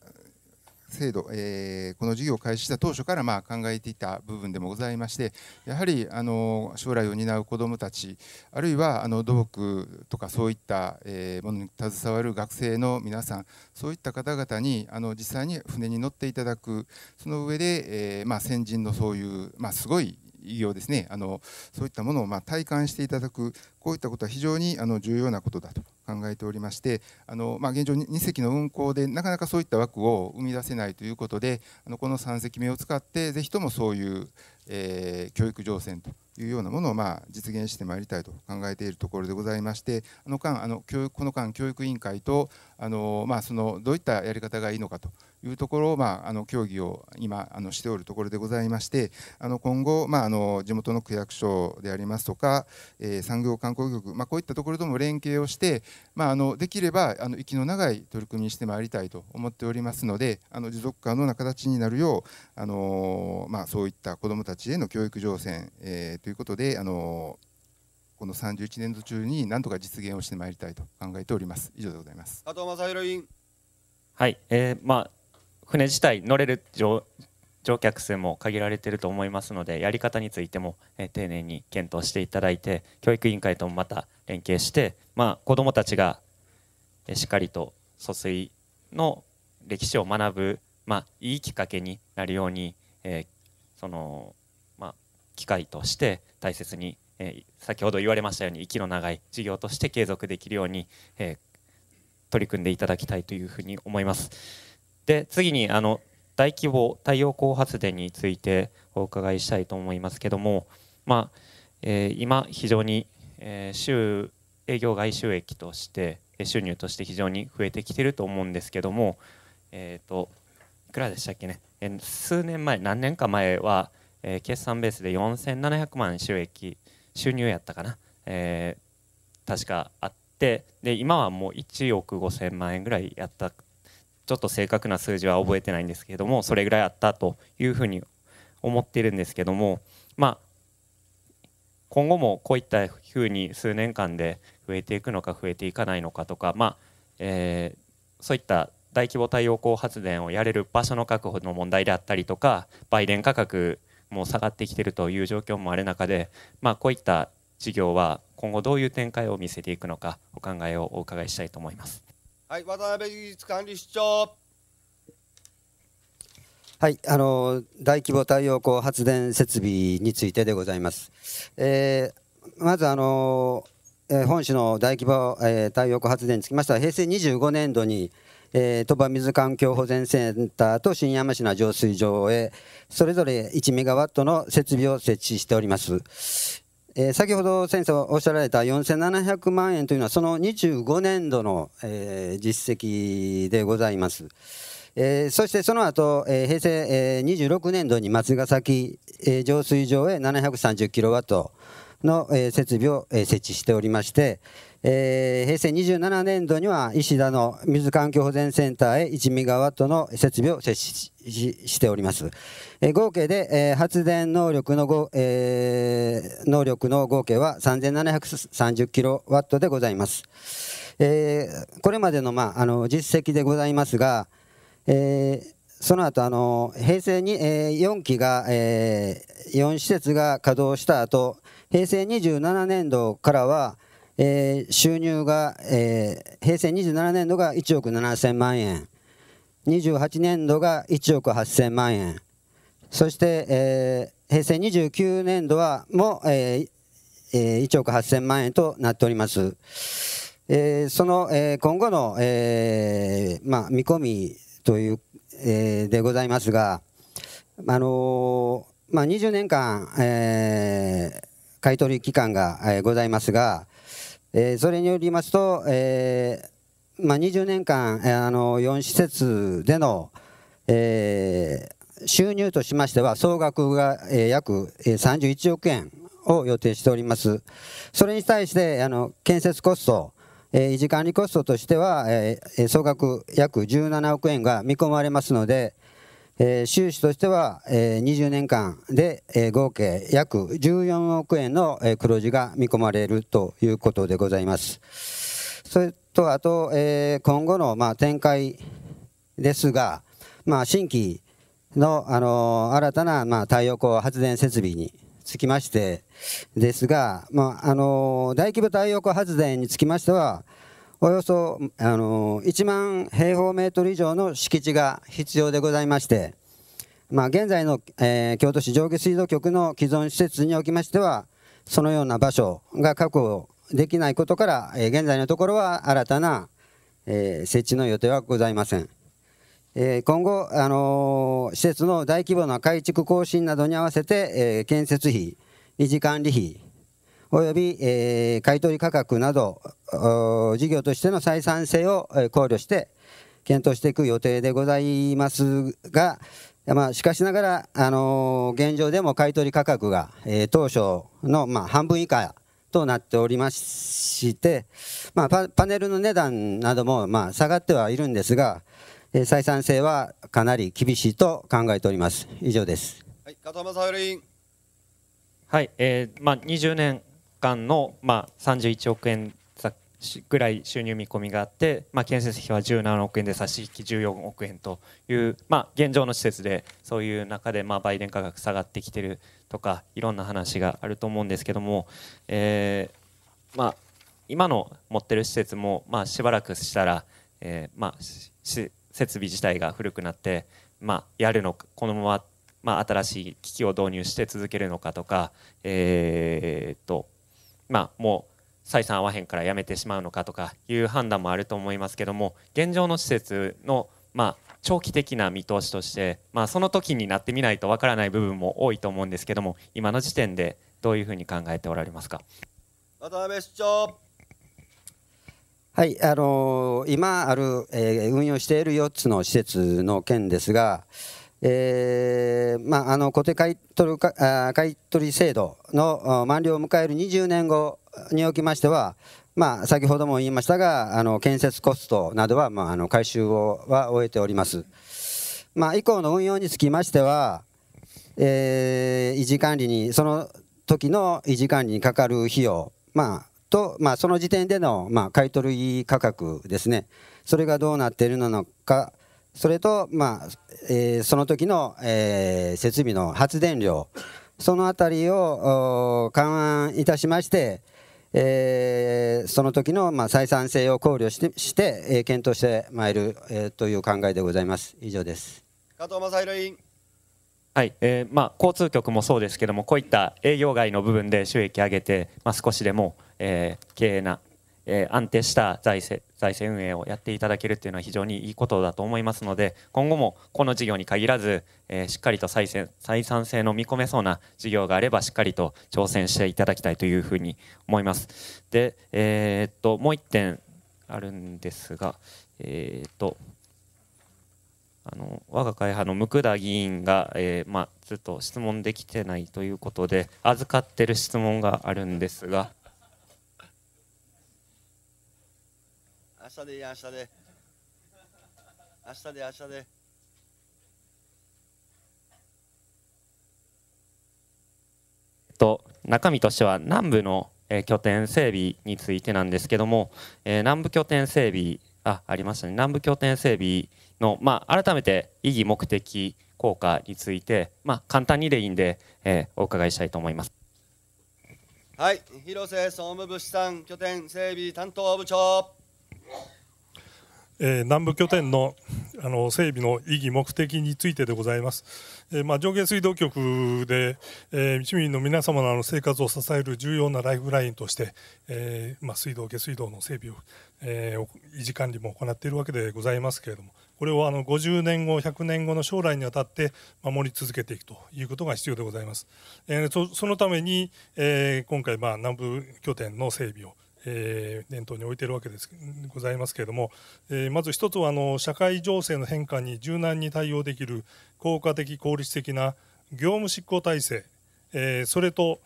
制度、えー、この事業を開始した当初からまあ考えていた部分でもございましてやはりあの将来を担う子どもたちあるいはあの土木とかそういった、えものに携わる学生の皆さんそういった方々にあの実際に船に乗っていただくその上で、えー、まあ先人のそういう、まあ、すごい偉業ですねあのそういったものをま体感していただくこういったことは非常にあの重要なことだと考えておりましてあの、まあ、現状2隻の運航でなかなかそういった枠を生み出せないということであのこの3隻目を使ってぜひともそういう、えー、教育乗船というようなものを、まあ、実現してまいりたいと考えているところでございましてあの間あの教育この間教育委員会とあの、まあ、そのどういったやり方がいいのかというところを、まあ、あの協議を今あのしておるところでございましてあの今後、まあ、あの地元の区役所でありますとか、えー、産業観光局、まあ、こういったところとも連携をして、まあ、あのできればあの息の長い取り組みにしてまいりたいと思っておりますのであの持続可能な形になるよう、あのまあ、そういった子どもたちへの教育情勢、えー、ということで、あのこの31年度中に何とか実現をしてまいりたいと考えております。以上でございます。あと正委員。はい、えー、まあ船自体乗れる乗乗客数も限られていると思いますのでやり方についても、え丁寧に検討していただいて教育委員会ともまた連携して、まあ、子どもたちが、えしっかりと疎水の歴史を学ぶ、まあ、いいきっかけになるように、えー、そのまあ、機会として大切に、えー、先ほど言われましたように息の長い事業として継続できるように、えー、取り組んでいただきたいというふうに思います。で次にあの大規模太陽光発電についてお伺いしたいと思いますけども、まあえー、今非常に、えー、週営業外収益として収入として非常に増えてきてると思うんですけども、えーと、いくらでしたっけね、数年前何年か前は、えー、決算ベースで4700万収益収入やったかな、えー、確かあってで今はもう1億5000万円ぐらいやったちょっと正確な数字は覚えてないんですけれどもそれぐらいあったというふうに思ってるんですけどもまあ今後もこういったふうに数年間で増えていくのか増えていかないのかとか、まあえそういった大規模太陽光発電をやれる場所の確保の問題であったりとか売電価格も下がってきてるという状況もある中で、まあ、こういった事業は今後どういう展開を見せていくのかお考えをお伺いしたいと思います。はい、渡辺技術管理室長。はい、あの大規模太陽光発電設備についてでございます。えー、まずあの、えー、本市の大規模、えー、太陽光発電につきましては平成25年度に、えー、鳥羽水環境保全センターと新山市の浄水場へそれぞれ1メガワットの設備を設置しております。えー、先ほど先生おっしゃられた4700万円というのはその25年度の、えー、実績でございます。えー、そしてその後、えー、平成、えー、26年度に松ヶ崎、えー、浄水場へ730キロワットの、えー、設備を、えー、設置しておりまして、えー、平成27年度には石田の水環境保全センターへ1ミガワットの設備を設置ししております。えー、合計で、えー、発電能力のえー、能力の合計は3730キロワットでございます。えー、これまでの,、まあ、あの実績でございますが、えー、その後あの平成に、えー、4機が、えー、4施設が稼働した後平成27年度からは、えー、収入が、えー、平成27年度が1億7000万円。28年度が1億8000万円そして、えー、平成29年度はも、えー、えー、1億8000万円となっております、えー、その、えー、今後の、えーまあ、見込みという、えー、でございますが、あのー、まあ、20年間、えー、買取期間が、えー、ございますが、えー、それによりますと、えーまあ、20年間、あの4施設での、えー、収入としましては、総額が、えー、約31億円を予定しております。それに対してあの建設コスト、え維持管理コストとしては、え総額約17億円が見込まれますので、え収支としては、え20年間で、え合計約14億円の、え黒字が見込まれるということでございます。それとあと、えー、今後の、まあ、展開ですが、まあ、新規の、あの新たな、まあ、太陽光発電設備につきましてですが、まああの大規模太陽光発電につきましてはおよそ、あの1万平方メートル以上の敷地が必要でございまして、まあ、現在の、えー、京都市上下水道局の既存施設におきましてはそのような場所が確保できないことから、え現在のところは新たな、え設置の予定はございません。え今後、あの施設の大規模な改築更新などに合わせて、え建設費、維持管理費、および、え買取価格など、事業としての採算性を考慮して、検討していく予定でございますが、まあ、しかしながら、あの現状でも買取価格が、え当初の、まあ、半分以下となっておりまして、まあ、パネルの値段などもまあ下がってはいるんですが、えー、採算性はかなり厳しいと考えております。以上です。はい、片山さゆり。はい、えー、まあ20年間のまあ31億円ぐらい収入見込みがあって、まあ、建設費は17億円で差し引き14億円という、まあ、現状の施設でそういう中でまあ売電価格下がってきてるとかいろんな話があると思うんですけども、えー、まあ、今の持ってる施設も、まあ、しばらくしたら、えー、まあ、設備自体が古くなって、まあ、やるのかこのまま、まあ、新しい機器を導入して続けるのかとか、えー、とまあ、もう採算合わへんからやめてしまうのかとかいう判断もあると思いますけども現状の施設の、まあ長期的な見通しとして、まあ、その時になってみないとわからない部分も多いと思うんですけども今の時点でどういうふうに考えておられますか渡辺市長はいあのー、今ある、えー、運用している4つの施設の件ですが、えーまあ、あの固定買取か買取制度の満了を迎える20年後におきましてはまあ、先ほども言いましたがあの建設コストなどは、まあ、あの回収をは終えております、まあ、以降の運用につきましては、えー、維持管理にその時の維持管理にかかる費用、まあ、と、まあ、その時点での、まあ、買取価格ですねそれがどうなっているのかそれと、まあえー、その時の、えー、設備の発電量そのあたりを勘案いたしまして、えー、その時のまあ採算性を考慮してして、えー、検討してまいる、えー、という考えでございます。以上です。加藤雅弘委員。はい、えー、まあ交通局もそうですけども、こういった営業外の部分で収益上げて、まあ少しでも、えー、経営な、えー、安定した財政財政運営をやっていただけるというのは非常にいいことだと思いますので今後もこの事業に限らず、えー、しっかりと再生採算性の見込めそうな事業があればしっかりと挑戦していただきたいというふうに思います。で、えー、っともう1点あるんですが、えー、っとあの我が会派の向田議員が、えー、まあ、ずっと質問できてないということで預かってる質問があるんですが、日でいい明日で明日で明日でと中身としては南部の、え拠点整備についてなんですけども、え南部拠点整備あありましたね南部拠点整備の、まあ、改めて意義目的効果について、まあ、簡単にでいいんで、えー、お伺いしたいと思います。はい、広瀬総務部資産拠点整備担当部長。え南部拠点のあの整備の意義、目的についてでございます。えー、まあ、上下水道局で、えー、市民の皆様の生活を支える重要なライフラインとして、えまあ、水道、下水道の整備を、え維持管理も行っているわけでございますけれども、これをあの50年後、100年後の将来にわたって守り続けていくということが必要でございます。えそのために、え今回、まあ、南部拠点の整備をえー、念頭に置いているわけですございますけれども、えー、まず一つはあの社会情勢の変化に柔軟に対応できる効果的効率的な業務執行体制、えー、それと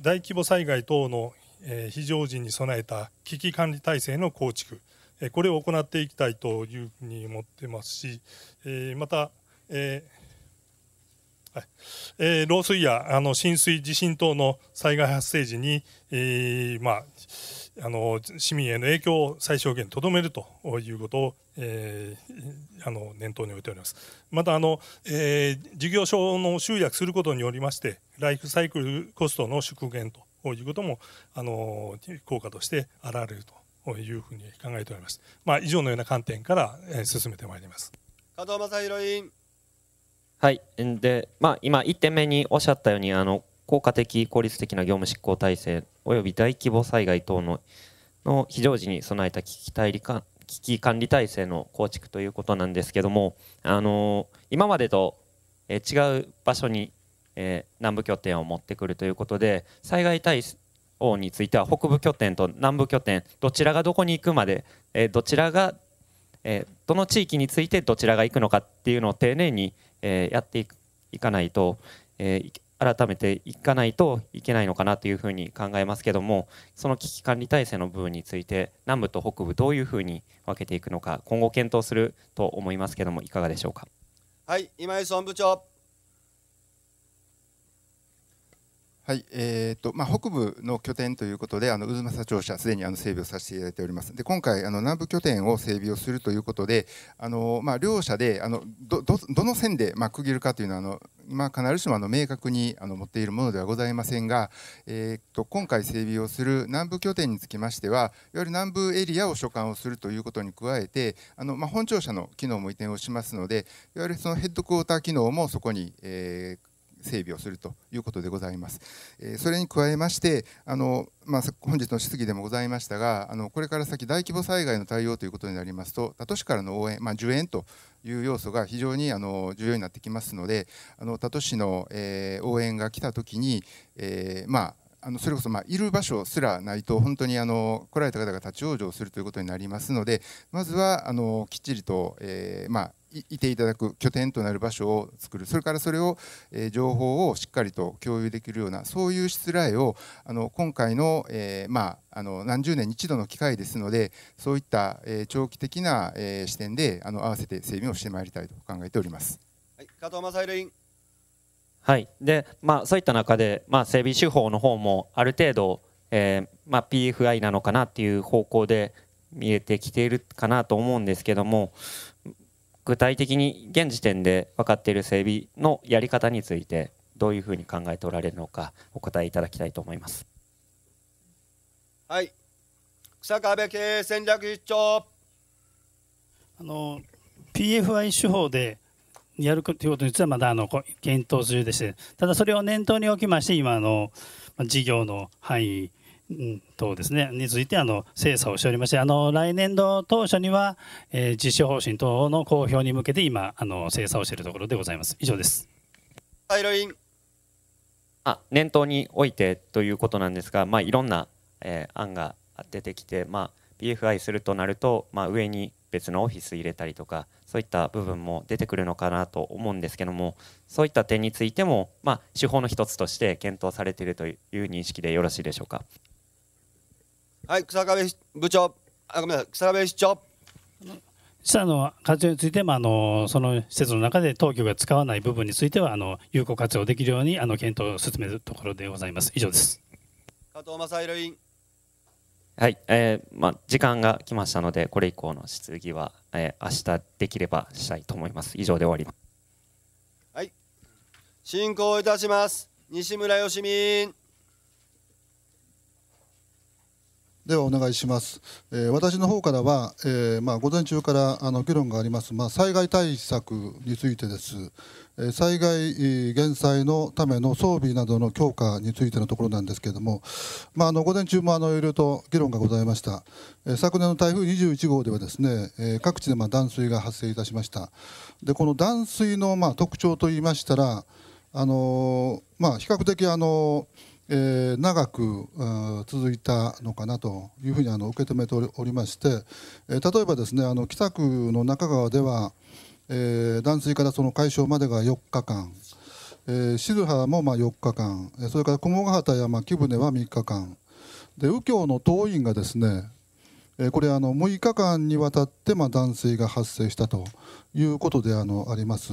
大規模災害等の、えー、非常時に備えた危機管理体制の構築、えー、これを行っていきたいというふうに思ってますし、えー、また、えーえー、漏水やあの浸水、地震等の災害発生時に、えー、まあ、あの市民への影響を最小限とどめるということを、えー、あの念頭に置いております。またあの、え事業所の集約することによりまして、ライフサイクルコストの縮減ということもあの効果として現れるというふうに考えております。まあ、以上のような観点から、え進めてまいります。加藤正弘委員はい、で、まあ、今、1点目におっしゃったように、あの効果的、効率的な業務執行体制および大規模災害等のの非常時に備えた危機対か危機管理体制の構築ということなんですけども、あの今までと、え違う場所に、え南部拠点を持ってくるということで災害対応については北部拠点と南部拠点どちらがどこに行くまで、えどちらが、えどの地域についてどちらが行くのかっていうのを丁寧にえー、やっていかないと、えー、改めていかないといけないのかなというふうに考えますけどもその危機管理体制の部分について南部と北部どういうふうに分けていくのか今後検討すると思いますけどもいかがでしょうか。はい今井総務部長はい、えーとまあ、北部の拠点ということで、あの渦政庁舎、すでにあの整備をさせていただいております。で今回あの、南部拠点を整備をするということで、あのまあ、両者であのどどどの線で、まあ、区切るかというのは、あのまあ、必ずしもあの明確にあの持っているものではございませんが、えーと、今回整備をする南部拠点につきましては、いわゆる南部エリアを所管をするということに加えて、あのまあ、本庁舎の機能も移転をしますので、いわゆるそのヘッドクォーター機能もそこに、えー、整備をするということでございます。えそれに加えまして、あのまあ、本日の質疑でもございましたが、あのこれから先、大規模災害の対応ということになりますと、他都市からの応援、まあ、受援という要素が非常にあの重要になってきますので、あの他都市の、え応援が来たときに、えまあ、あのそれこそまいる場所すらないと本当にあの来られた方が立ち往生するということになりますのでまずはあのきっちりとえまいていただく拠点となる場所を作るそれからそれを、え情報をしっかりと共有できるようなそういうしつらえをあの今回の,、えまあ、あの何十年に一度の機会ですのでそういった、え長期的な、え視点であの合わせて整備をしてまいりたいと考えております。はい、加藤正宏はいでまあ、そういった中で、まあ、整備手法の方もある程度、えー、まあ、PFI なのかなっていう方向で見えてきているかなと思うんですけども、具体的に現時点で分かっている整備のやり方についてどういうふうに考えておられるのかお答えいただきたいと思います。はい、草壁経営戦略室長あの PFI 手法でやるということについてはまだあの検討中でしてただそれを念頭におきまして今の事業の範囲とですねについてあの精査をしておりましてあの来年度当初には、えー、実施方針等の公表に向けて今あの精査をしているところでございます以上ですあ念頭においてということなんですが、まあ、いろんな、えー、案が出てきて、まあ、BFI するとなると、まあ、上に別のオフィス入れたりとかそういった部分も出てくるのかなと思うんですけどもそういった点についても、まあ、手法の一つとして検討されているという認識でよろしいでしょうか。はい草壁部長あごめんなさい草壁市長資の活用についてもあのその施設の中で当局が使わない部分についてはあの有効活用できるようにあの検討を進めるところでございます以上です加藤正宏委員はい、えーまあ、時間が来ましたのでこれ以降の質疑は、えー、明日できればしたいと思います以上で終わりますはい進行いたします西村よしみではお願いします、えー、私の方からは、えー、まあ、午前中からあの議論があります、まあ、災害対策についてです、えー、災害減災のための装備などの強化についてのところなんですけれども、まあ、あの午前中もいろいろと議論がございました、え昨年の台風21号ではですね、え各地でま断水が発生いたしましたでこの断水のま特徴といいましたら、あのま比較的、あのーえー、長く続いたのかなというふうにあの受け止めておりまして、えー、例えばですねあの北区の中川では、えー、断水からその解消までが4日間、えー、静原もまあ4日間それから雲ヶ畑や木舟は3日間で右京の党員がですねこれあの6日間にわたってまあ断水が発生したということであのあります。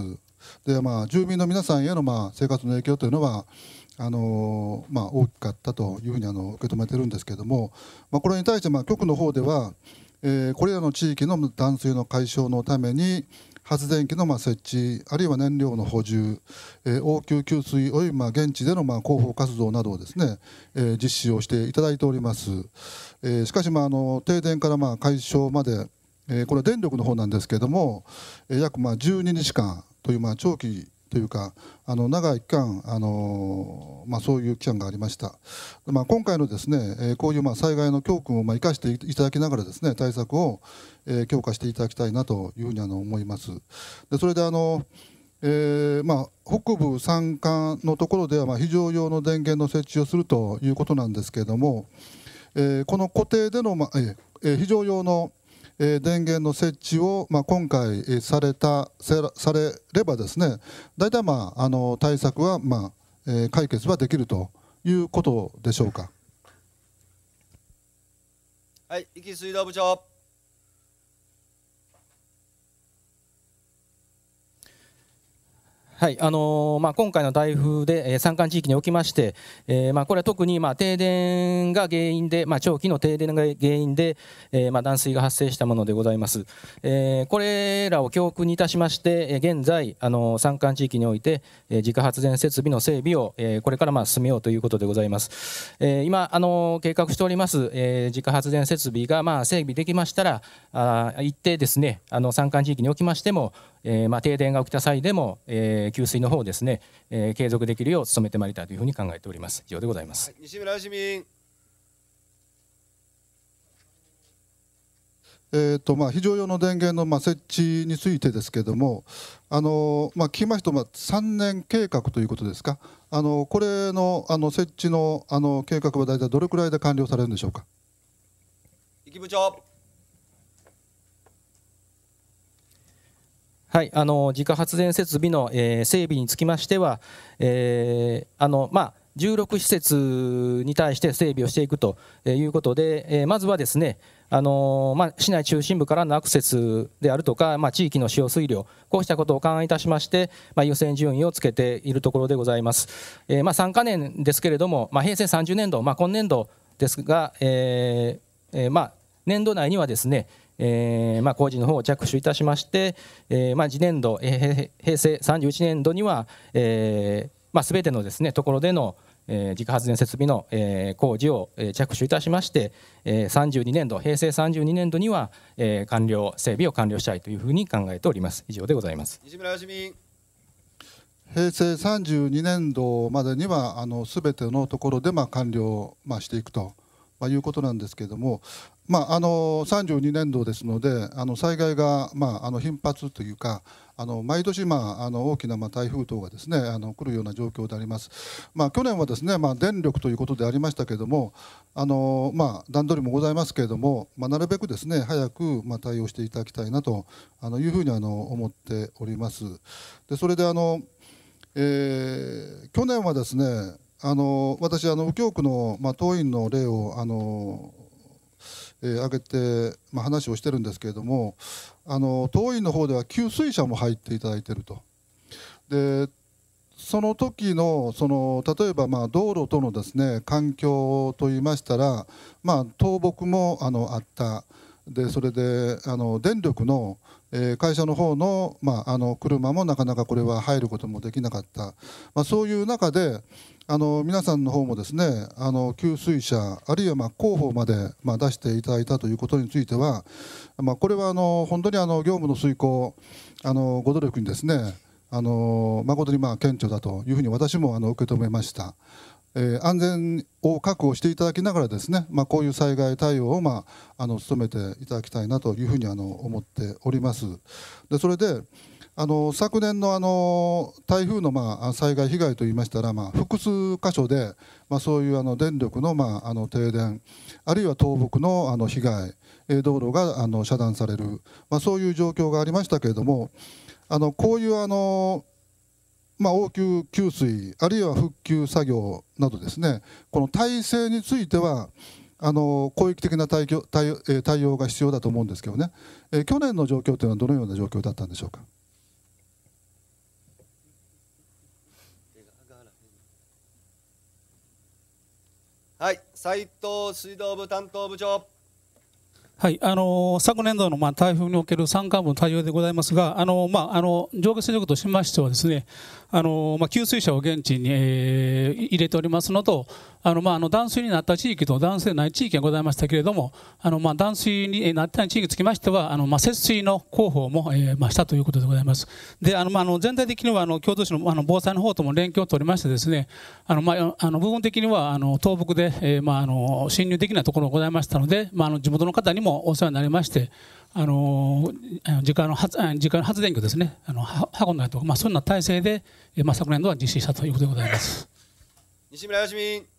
でまあ、住民の皆さんへのまあ生活の影響というのは、あのまあ、大きかったというふうにあの受け止めてるんですけども、まあ、これに対してまあ局の方では、えー、これらの地域の断水の解消のために発電機のまあ設置あるいは燃料の補充、えー、応急給水およびまあ現地でのまあ広報活動などをですね、えー、実施をしていただいております、えー、しかしまああの停電からまあ解消まで、えー、これは電力の方なんですけども、えー、約まあ12日間というまあ長期というかあの長い期間あの、まあ、そういう期間がありました、まあ、今回のですね、えこういうまあ災害の教訓をま生かしていただきながらですね対策を、え強化していただきたいなというふうにあの思います。でそれであのえーまあ、北部山間のところでは、まあ、非常用の電源の設置をするということなんですけれども、えー、この固定での、まあえー、非常用の電源の設置を、まあ、今回されたされればですね大体、まあ、あの対策は、まあ、え解決はできるということでしょうか。はい、池水道部長はいあのー、まあ、今回の台風で、えー、山間地域におきまして、えーまあ、これは特に、まあ、停電が原因で、まあ、長期の停電が原因で、えーまあ、断水が発生したものでございます、えー、これらを教訓にいたしまして、えー、現在、あのー、山間地域において、えー、自家発電設備の整備を、えー、これからまあ進めようということでございます、えー、今、あのー、計画しております、えー、自家発電設備がまあ整備できましたらあ一定ですねあの山間地域におきましても、えー、まあ、停電が起きた際でも、えー、給水の方ですね、えー、継続できるよう努めてまいりたいというふうに考えております。以上でございます。はい、西村市民。えーとまあ、非常用の電源のまあ設置についてですけれども、あのまあ、聞きますと、まあ、3年計画ということですか、あのこれのあの設置のあの計画は大体どれくらいで完了されるんでしょうか。部長はい、あの自家発電設備の、えー、整備につきましては、えーあのまあ、16施設に対して整備をしていくということで、えー、まずはですね、あのまあ、市内中心部からのアクセスであるとか、まあ、地域の使用水量、こうしたことを勘案いたしまして、まあ、優先順位をつけているところでございます。えーまあ、3か年ですけれども、まあ、平成30年度、まあ、今年度ですが、えーえーまあ、年度内にはですね、えーまあ、工事の方を着手いたしまして、えーまあ、次年度、えー、平成31年度には、えーまあ、全てのです、ね、ところでの、えー、自家発電設備の、えー、工事を、えー、着手いたしまして、えー、32年度平成32年度には、えー、完了整備を完了したいというふうに考えております以上でございます西村よしみ平成32年度までにはあの全てのところでまあ完了、まあ、していくとまあ、いうことなんですけれども、まあ、あの32年度ですのであの災害が、まあ、あの頻発というかあの毎年、まあ、あの大きな、まあ、台風等がですねあの来るような状況であります、まあ、去年はですね、まあ、電力ということでありましたけれどもあの、まあ、段取りもございますけれども、まあ、なるべくですね早く、まあ、対応していただきたいなとあのいうふうにあの思っております。でそれであの、えー、去年はですねあの私あの右京区の、まあ、党員の例をあの、えー、挙げて、まあ、話をしてるんですけれどもあの党員の方では給水車も入っていただいてると。でその時のその例えばまあ道路とのですね環境といいましたら、まあ、倒木もあのあったでそれであの電力の、え会社の方の,、まあ、あの車もなかなかこれは入ることもできなかった、まあ、そういう中であの皆さんの方もですねあの給水車あるいはま広報までま出していただいたということについては、まあ、これはあの本当にあの業務の遂行あのご努力にですねあの誠にま顕著だというふうに私もあの受け止めました。えー、安全を確保していただきながらですね、まあ、こういう災害対応を、まあ、あの努めていただきたいなというふうにあの思っております。でそれであの昨年のあの台風のまあ災害被害といいましたら、まあ、複数箇所で、まあ、そういうあの電力のまああの停電あるいは倒木のあの被害道路があの遮断される、まあ、そういう状況がありましたけれどもあのこういうあの、まあ、応急給水あるいは復旧作業などですねこの体制についてはあの広域的な対対対応が必要だと思うんですけどね、え去年の状況というのはどのような状況だったんでしょうか。はい、斉藤水道部担当部長。はいあの昨年度の、まあ、台風における山間部の対応でございますが、あのまあ、あの上下水力としましてはです、ねあのまあ、給水車を現地に、えー、入れておりますのと、あのまあ、あの断水になった地域と断水ない地域がございましたけれども、あのまあ断水になってない地域につきましては、あのまあ節水の広報も、えー、まあしたということでございます。で、あのまああの全体的にはあの京都市のあの防災の方とも連携を取りましてですね、あのまああの部分的にはあの東北で、えー、まああの侵入できないところがございましたので、まああの地元の方にもお世話になりまして。あの自家の発自の発電機ですね、あの運んだりとか、まあ、そんな体制で、まあ、昨年度は実施したということでございます西村よしみ。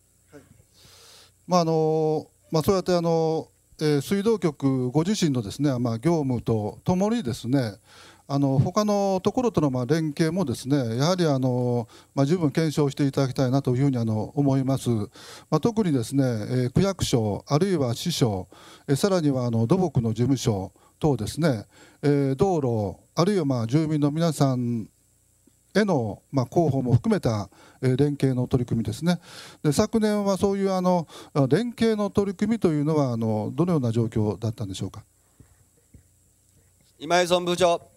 まああのまあ、そうやってあの、えー、水道局ご自身のですね、まあ、業務とともにですねあの他のところとのま連携もですねやはりあの、まあ、十分検証していただきたいなというふうにあの思います、まあ、特にですね、えー、区役所あるいは市省、えー、さらにはあの土木の事務所等ですね、えー、道路あるいはま住民の皆さんへのま候補も含めた連携の取り組みですねで昨年はそういうあの連携の取り組みというのはあのどのような状況だったんでしょうか今井村部長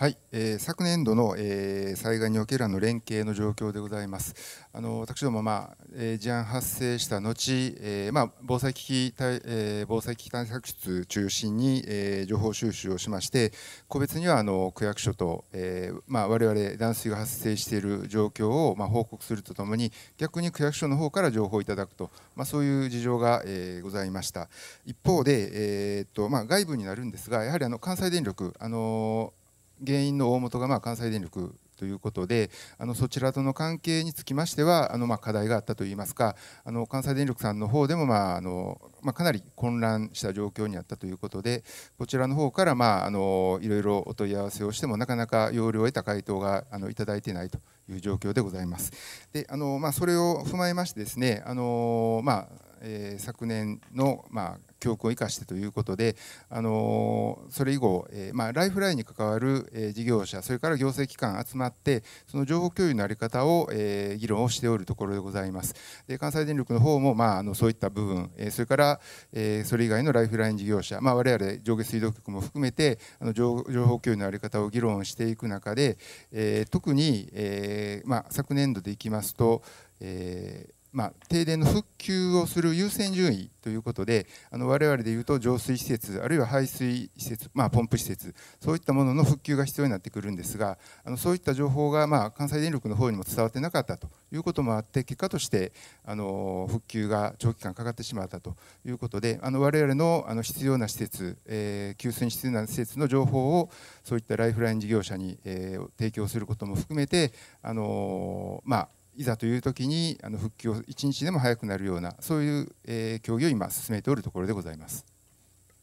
はい、えー、昨年度の、えー、災害におけるあの連携の状況でございます。あの私どもまあ、えー、事案発生した後、えー、まあ防災危機対、えー、防災危機対策室中心に、えー、情報収集をしまして、個別にはあの区役所と、えー、まあ我々断水が発生している状況をまあ報告するとともに、逆に区役所の方から情報をいただくと、まあそういう事情が、えー、ございました。一方で、えー、っとまあ外部になるんですが、やはりあの関西電力あのー原因の大元がまあ関西電力ということであのそちらとの関係につきましてはあのまあ課題があったといいますかあの関西電力さんの方でもまああのまあかなり混乱した状況にあったということでこちらの方からまああのいろいろお問い合わせをしてもなかなか要領を得た回答があのいただいていないという状況でございます。であのまあそれを踏まえましてですねあのまあえー、昨年の、まあ教訓を生かしてということで、あのそれ以後、えまあ、ライフラインに関わる、え事業者それから行政機関集まってその情報共有の在り方を、え議論をしておるところでございますで関西電力の方も、まあ、あのそういった部分、えそれから、えそれ以外のライフライン事業者、まあ、我々上下水道局も含めてあの情報共有の在り方を議論していく中で、え特に、えまあ、昨年度でいきますと、えーまあ、停電の復旧をする優先順位ということであの我々でいうと浄水施設あるいは排水施設、まあ、ポンプ施設そういったものの復旧が必要になってくるんですがあのそういった情報が、まあ、関西電力の方にも伝わってなかったということもあって結果としてあの復旧が長期間かかってしまったということであの我々のあの必要な施設、えー、給水に必要な施設の情報をそういったライフライン事業者に、えー、提供することも含めてあの、まあいざという時にあの復帰を一日でも早くなるようなそういう、えー、協議を今進めておるところでございます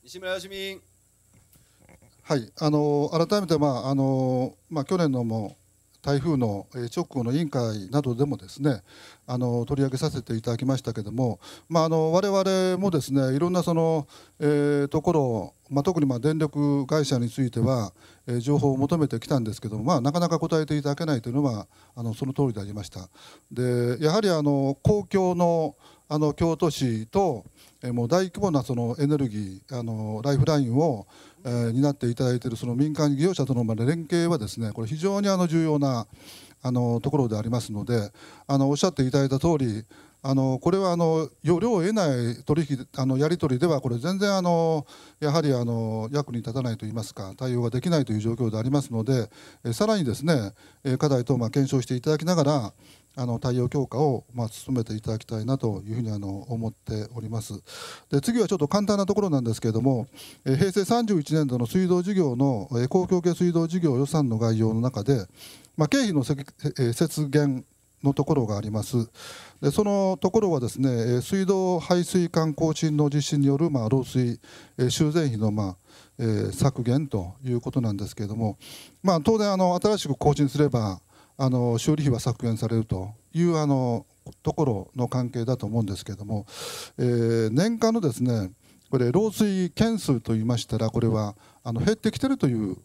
西村よしみはいあの改めて、まああのまあ、去年のも台風の直後の委員会などでもですねあの取り上げさせていただきましたけども、まあ、あの我々もですねいろんなその、えー、ところまあ、特にま電力会社については、えー、情報を求めてきたんですけども、まあ、なかなか答えていただけないというのはあのその通りでありました。でやはりあの公共のあの京都市と、えー、もう大規模なそのエネルギーあのライフラインをえ担っていただいているその民間事業者との連携はですねこれ非常にあの重要なあのところでありますのであのおっしゃっていただいた通りあのこれはあの要領を得ない取引あのやり取りではこれ全然あのやはりあの役に立たないといいますか対応ができないという状況でありますのでさらにですね課題等ま検証していただきながらあの対応強化をまあ進めていただきたいなというふうにあの思っております。で次はちょっと簡単なところなんですけれども、え平成31年度の水道事業の、え公共系水道事業予算の概要の中で、まあ、経費の節減のところがあります。でそのところはですね、水道排水管更新の実施によるまあ漏水修繕費のまあえー、削減ということなんですけれども、まあ、当然あの新しく更新すればあの修理費は削減されるというあのところの関係だと思うんですけれども、えー、年間のですねこれ漏水件数といいましたらこれはあの減ってきてるという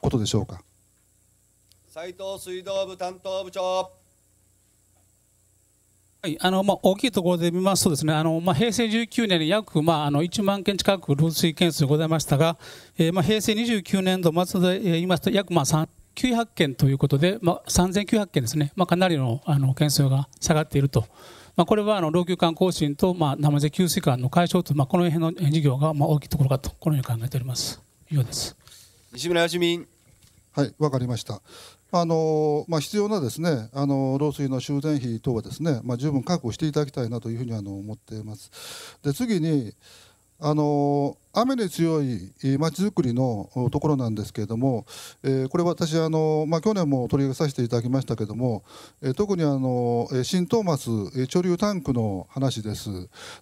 ことでしょうか斉藤水道部担当部長はいあのまあ、大きいところで見ますとですね、あのまあ、平成19年に約、まあ、あの1万件近く漏水件数ございましたが、えー、まあ、平成29年度末で、えー、言いますと約まあ3 900件ということで、まあ、3900件ですね、まあ、かなりのあの件数が下がっていると、まあ、これはあの老朽化更新と、まあ、生瀬給水管の解消と、まあ、この辺の事業がまあ大きいところかと、このように考えております。以上です西村芳美はい、わかりました。あのまあ、必要なですね、あの漏水の修繕費等はですね、まあ、十分確保していただきたいなというふうにあの思っています。で次にあの雨に強いまちづくりのところなんですけれども、えこれ私あの、ま去年も取り上げさせていただきましたけれども、え特にあの新トーマス貯留タンクの話です。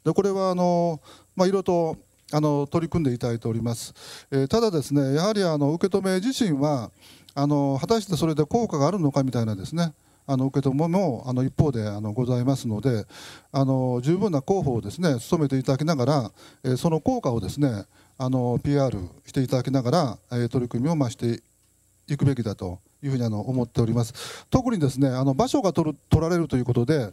でこれはあの、まあ、いろいろとあの取り組んでいただいております。えただですねやはりあの受け止め自身はあの果たしてそれで効果があるのかみたいなですねあの受け止めもあの一方であのございますのであの十分な広報をですね努めていただきながら、えー、その効果をですねあの PR していただきながら、えー、取り組みを増していくべきだというふうにあの思っております。特にですねあの場所が取る取られるということで、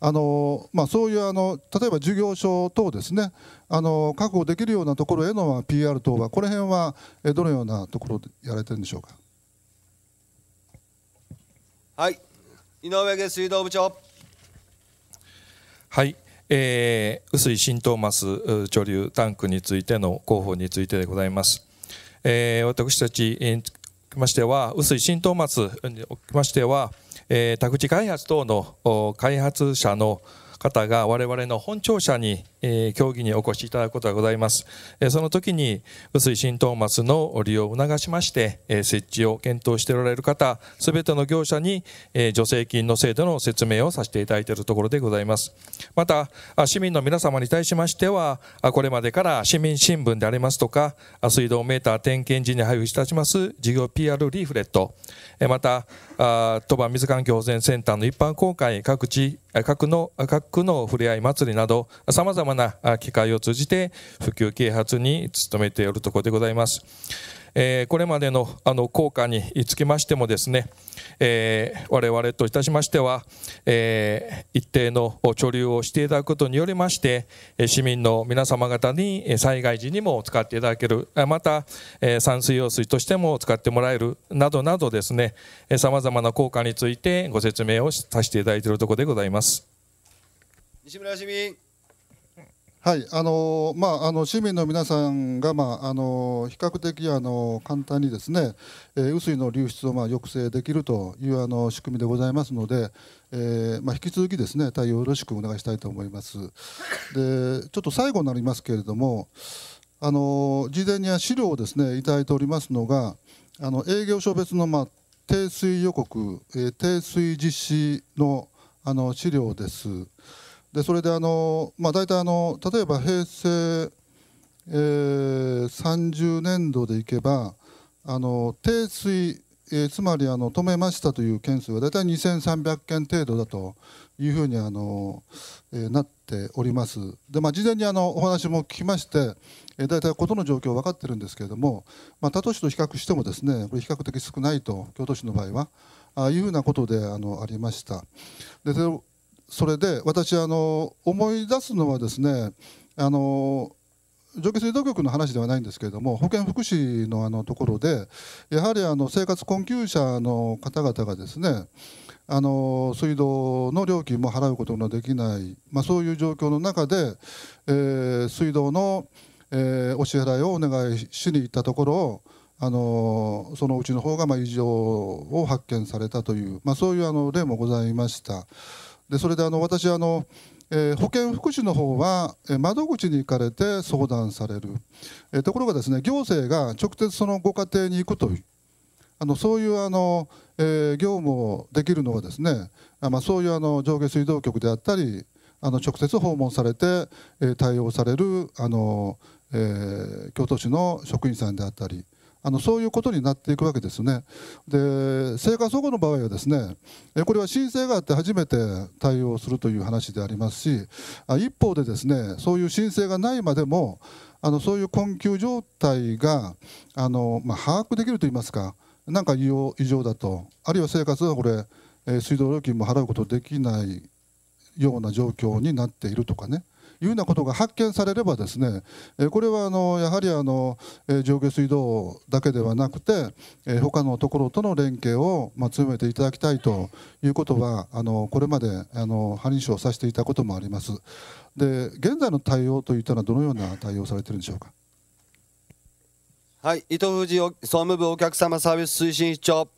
あのまあ、そういうあの例えば事業所等ですねあの確保できるようなところへの PR 等はこの辺はどのようなところでやられてるんでしょうか。はい井上下水道部長。はい。えー、薄い新トーマス貯留タンクについての広報についてでございます。えー、私たちにつきましては、薄い新トーマスにおきましては、えー、宅地開発等の開発者の方が我々の本庁舎に、えー、協議にお越しいただくことがございます。えー、その時に、臼井新トーマスの利用を促しまして、えー、設置を検討しておられる方、すべての業者に、えー、助成金の制度の説明をさせていただいているところでございます。また、市民の皆様に対しましては、これまでから市民新聞でありますとか、水道メーター点検時に配布いたします事業 PR リーフレット、えまた、あ鳥羽水環境保全センターの一般公開各地各の各区のふれあい祭りなどさまざまな機会を通じて普及啓発に努めておるところでございます。えー、これまでのあの効果につきましてもですね、えー、我々といたしましては、えー、一定の貯留をしていただくことによりまして、市民の皆様方に災害時にも使っていただける、また、え散水用水としても使ってもらえるなどなどですね、さまざまな効果についてご説明をさせていただいているところでございます。西村市民はいあのまあ、あの市民の皆さんが、まあ、あの比較的あの簡単にですね、えー、雨水の流出をまあ抑制できるというあの仕組みでございますので、えーまあ、引き続きですね対応よろしくお願いしたいと思います。でちょっと最後になりますけれどもあの事前には資料をですねいただいておりますのがあの営業所別の、まあ、低水予告、えー、低水実施のあの資料です。でそれであの、まあ、大体あの例えば平成、えー、30年度でいけばあの水、えー、つまりあの止めましたという件数は大体2300件程度だというふうにあの、えー、なっております。でまあ、事前にあのお話も聞きまして、えー、大体事の状況分かってるんですけれども、まあ、他都市と比較してもですねこれ比較的少ないと京都市の場合は。あいうふうなことであのありました。でそれで私あの思い出すのはですねあの上下水道局の話ではないんですけれども保健福祉のあのところでやはりあの生活困窮者の方々がですねあの水道の料金も払うことのできない、まあ、そういう状況の中で、えー、水道の、えー、お支払いをお願いしに行ったところあのそのうちの方がま異常を発見されたという、まあ、そういうあの例もございました。でそれであの私あの、えー、保健福祉の方は窓口に行かれて相談される、えー、ところがですね行政が直接そのご家庭に行くというあのそういうあの、えー、業務をできるのはですね、まあ、そういうあの上下水道局であったりあの直接訪問されて、え対応されるあの、え京都市の職員さんであったり。あのそういうことになっていくわけですね。で生活保護の場合はですねこれは申請があって初めて対応するという話でありますし一方でですねそういう申請がないまでもあのそういう困窮状態があの、まあ、把握できるといいますか何か異常だとあるいは生活はこれ水道料金も払うことできないような状況になっているとかねいうようなことが発見されればですねこれはあのやはりあの上下水道だけではなくて他のところとの連携を強めていただきたいということはあのこれまであの針書をさせていたこともあります。で現在の対応といったらどのような対応されているんでしょうか。はい、伊藤富士総務部お客様サービス推進室長。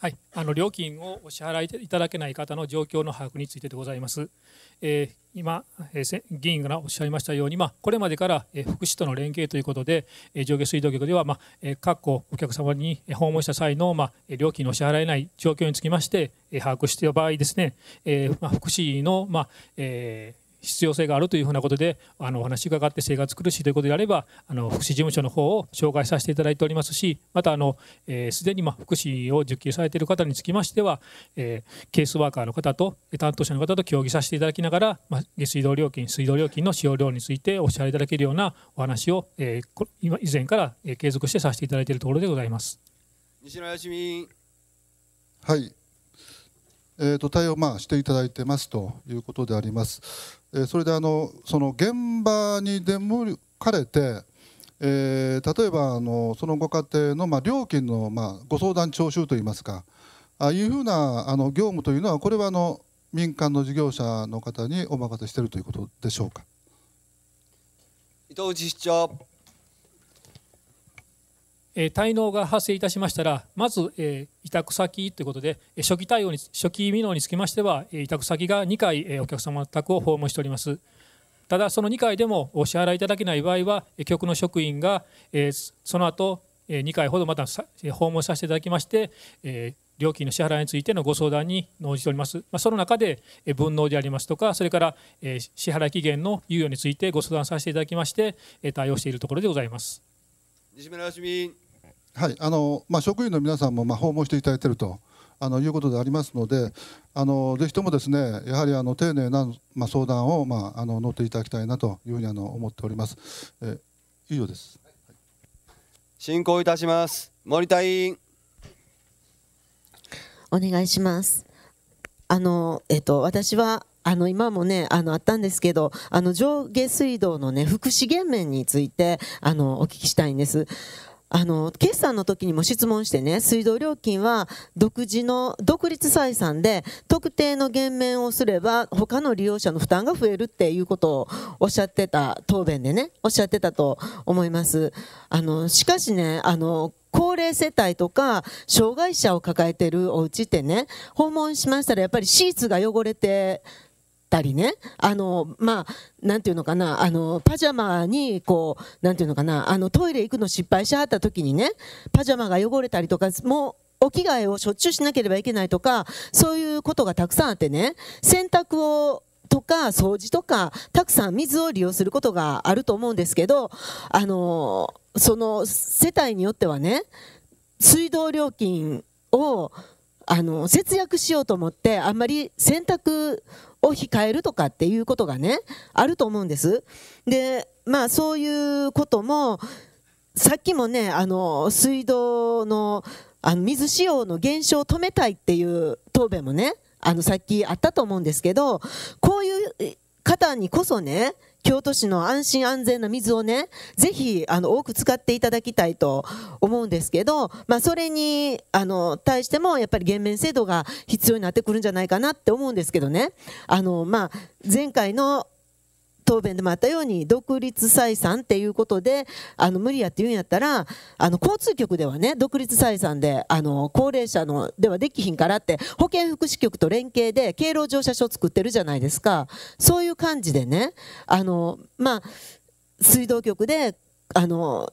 はい、あの料金をお支払いいただけない方の状況の把握についてでございます。えー、今、えー、議員がおっしゃいましたように、まあ、これまでから、えー、福祉との連携ということで、えー、上下水道局では、まあえー、各個お客様に訪問した際の、まあ、料金の支払えない状況につきまして、えー、把握している場合ですね、えーまあ、福祉の、まあえー必要性があるというふうなことであのお話伺って生活苦しいということであればあの福祉事務所の方を紹介させていただいておりますしまたあの、えー、にま福祉を受給されている方につきましては、えー、ケースワーカーの方と担当者の方と協議させていただきながら、まあ、下水道料金水道料金の使用量についてお支払いいただけるようなお話を、えー、今以前から継続してさせていただいているところでございます。西野芳美はい、えーと対応まあしていただいてますということであります。えそれであのその現場に出向かれて、えー、例えばあのそのご家庭の、まあ、料金の、まあ、ご相談徴収といいますかああいうふうなあの業務というのはこれはあの民間の事業者の方にお任せしているということでしょうか。伊藤市長え滞納が発生いたしましたら、まず、え委託先ということで、初期対応に、初期未納につきましては、委託先が2回、えお客様の宅を訪問しております。ただ、その2回でもお支払いいただけない場合は、局の職員が、えその後、え2回ほどまた訪問させていただきまして、え料金の支払いについてのご相談に応じております。まあ、その中で、分納でありますとか、それから、え支払い期限の猶予についてご相談させていただきまして、対応しているところでございます。西村市民はいあのまあ、職員の皆さんもまあ訪問していただいているとあのいうことでありますので、あのぜひともですねやはりあの丁寧な、まあ、相談を、まあ、あの乗っていただきたいなというふうにあの思っております。え以上です、進行いたします。森田委員お願いします。あのえっと、私はあの今もねあのあったんですけどあの上下水道のね福祉減免についてあのお聞きしたいんです。あの決算の時にも質問してね水道料金は独自の独立採算で特定の減免をすれば他の利用者の負担が増えるっていうことをおっしゃってた答弁でねおっしゃってたと思います。あのしかしねあの高齢世帯とか障害者を抱えてるお家ってね訪問しましたらやっぱりシーツが汚れてたりね、あの、まあ、なんていうのかな、あの、パジャマに、こう、なんていうのかな、あの、トイレ行くの失敗しはった時にね、パジャマが汚れたりとか、もう、お着替えをしょっちゅうしなければいけないとか、そういうことがたくさんあってね、洗濯をとか掃除とかたくさん水を利用することがあると思うんですけどあのその世帯によってはね水道料金をあの節約しようと思ってあんまり洗濯を控えるとかっていうことがねあると思うんです。でまあそういうこともさっきもねあの水道のあの水使用の減少を止めたいっていう答弁もねあのさっきあったと思うんですけどこういう方にこそね京都市の安心安全な水をね、ぜひ、あの、多く使っていただきたいと思うんですけど、まあ、それに、あの、対しても、やっぱり減免制度が必要になってくるんじゃないかなって思うんですけどね、あの、まあ、前回の、答弁でもあったように独立採算っていうことであの無理やって言うんやったらあの交通局ではね独立採算であの高齢者のではできひんからって保健福祉局と連携で敬老乗車証作ってるじゃないですかそういう感じでねあの、まあ、水道局であの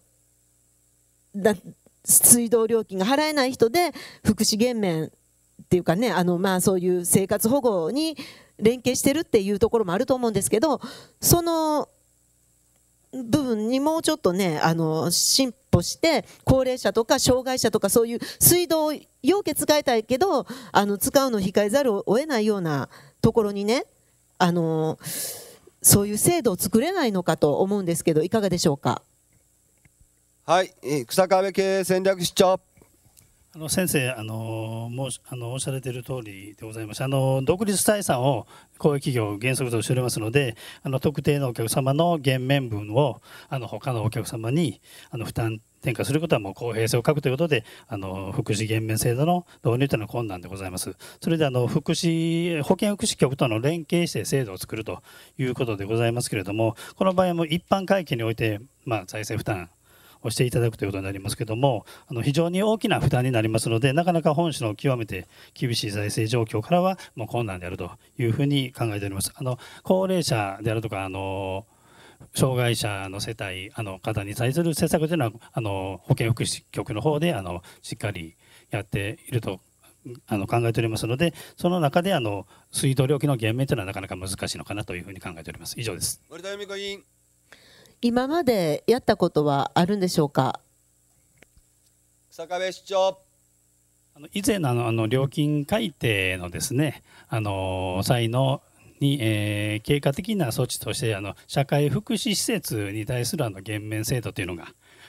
水道料金が払えない人で福祉減免っていうかねあのまあそういう生活保護に連携してるっていうところもあると思うんですけどその部分にもうちょっとねあの進歩して高齢者とか障害者とかそういう水道を要件使いたいけどあの使うのを控えざるを得ないようなところにねあのそういう制度を作れないのかと思うんですけどいかがでしょうか。はい、草壁経営戦略室長。あの先生あのもうあのおっしゃられている通りでございますあの独立採算を公う企業原則としておりますのであの特定のお客様の減免分をあの他のお客様にあの負担転嫁することはもう公平性を欠くということであの福祉減免制度の導入というのは困難でございますそれであの福祉保健福祉局との連携して制度を作るということでございますけれどもこの場合も一般会計において、まあ、財政負担をしていただくということになりますけどもあの非常に大きな負担になりますのでなかなか本市の極めて厳しい財政状況からはもう困難であるというふうに考えております。あの高齢者であるとかあの障害者の世帯あの方に対する政策というのはあの保健福祉局の方であのしっかりやっているとあの考えておりますので、その中であの水道料金の減免というのはなかなか難しいのかなというふうに考えております。以上です。森田由美子委員。今までやったことはあるんでしょうか坂部市長あの以前のあの料金改定のですねあの際のに、えー、経過的な措置としてあの社会福祉施設に対するあの減免制度というのが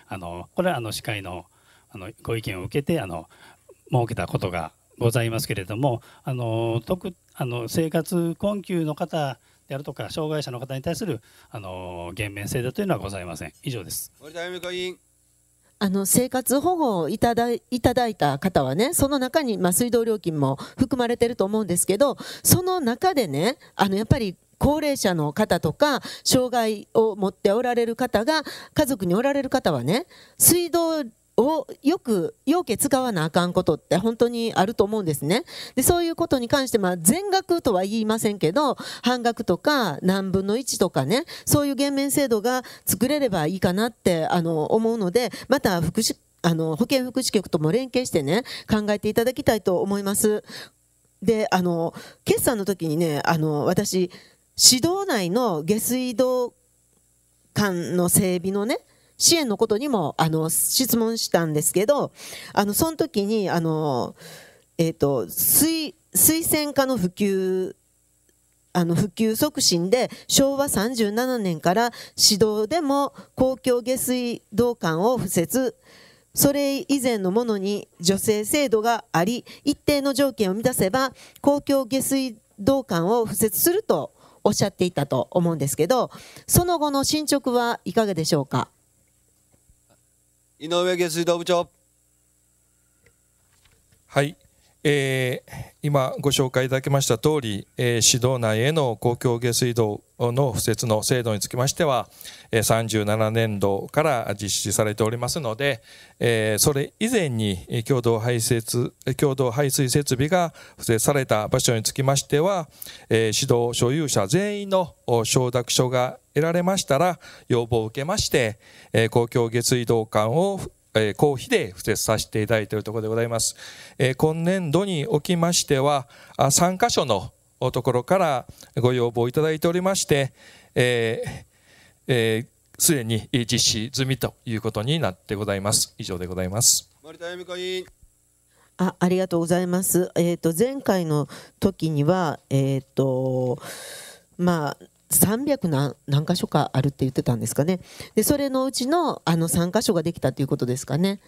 あのこれはあの司会のあのご意見を受けてあの設けたことがございますけれどもあの特あの生活困窮の方であるとか障害者の方に対するあの減免制度というのはございません以上です森田由美子委員あの生活保護をいただいた方はね、その中に、まあ、水道料金も含まれてると思うんですけど、その中でね、あのやっぱり高齢者の方とか、障害を持っておられる方が、家族におられる方はね、水道をよく要件使わなあかんことって本当にあると思うんですね。でそういうことに関して、まあ、全額とは言いませんけど半額とか何分の1とかねそういう減免制度が作れればいいかなってあの思うのでまた福祉あの保健福祉局とも連携してね考えていただきたいと思います。であの決算の時にねあの私市道内の下水道管の整備のね支援のことにも、あの、質問したんですけど、あの、その時に、あの、えー、と、推、推薦化の普及あの普及促進で昭和37年から市道でも公共下水道管を敷設それ以前のものに助成制度があり一定の条件を満たせば公共下水道管を敷設するとおっしゃっていたと思うんですけどその後の進捗はいかがでしょうか。井上下水道部長。はい、えー、今ご紹介いただきました通り、えー、市道内への公共下水道の付設の制度につきましては37年度から実施されておりますのでそれ以前に共同排泄共同排水設備が敷設された場所につきましては指導所有者全員の承諾書が得られましたら要望を受けまして公共下水道管を公費で付設させていただいているところでございます。今年度におきましては、3カ所のところからご要望いただいておりまして、えーえーすでに実施済みということになってございます。以上でございます。あ、ありがとうございます。えっ、ー、と前回の時にはえっ、ー、とまあ。300何何箇所かあるって言ってたんですかね。で、それのうちのあの3箇所ができたということですかね。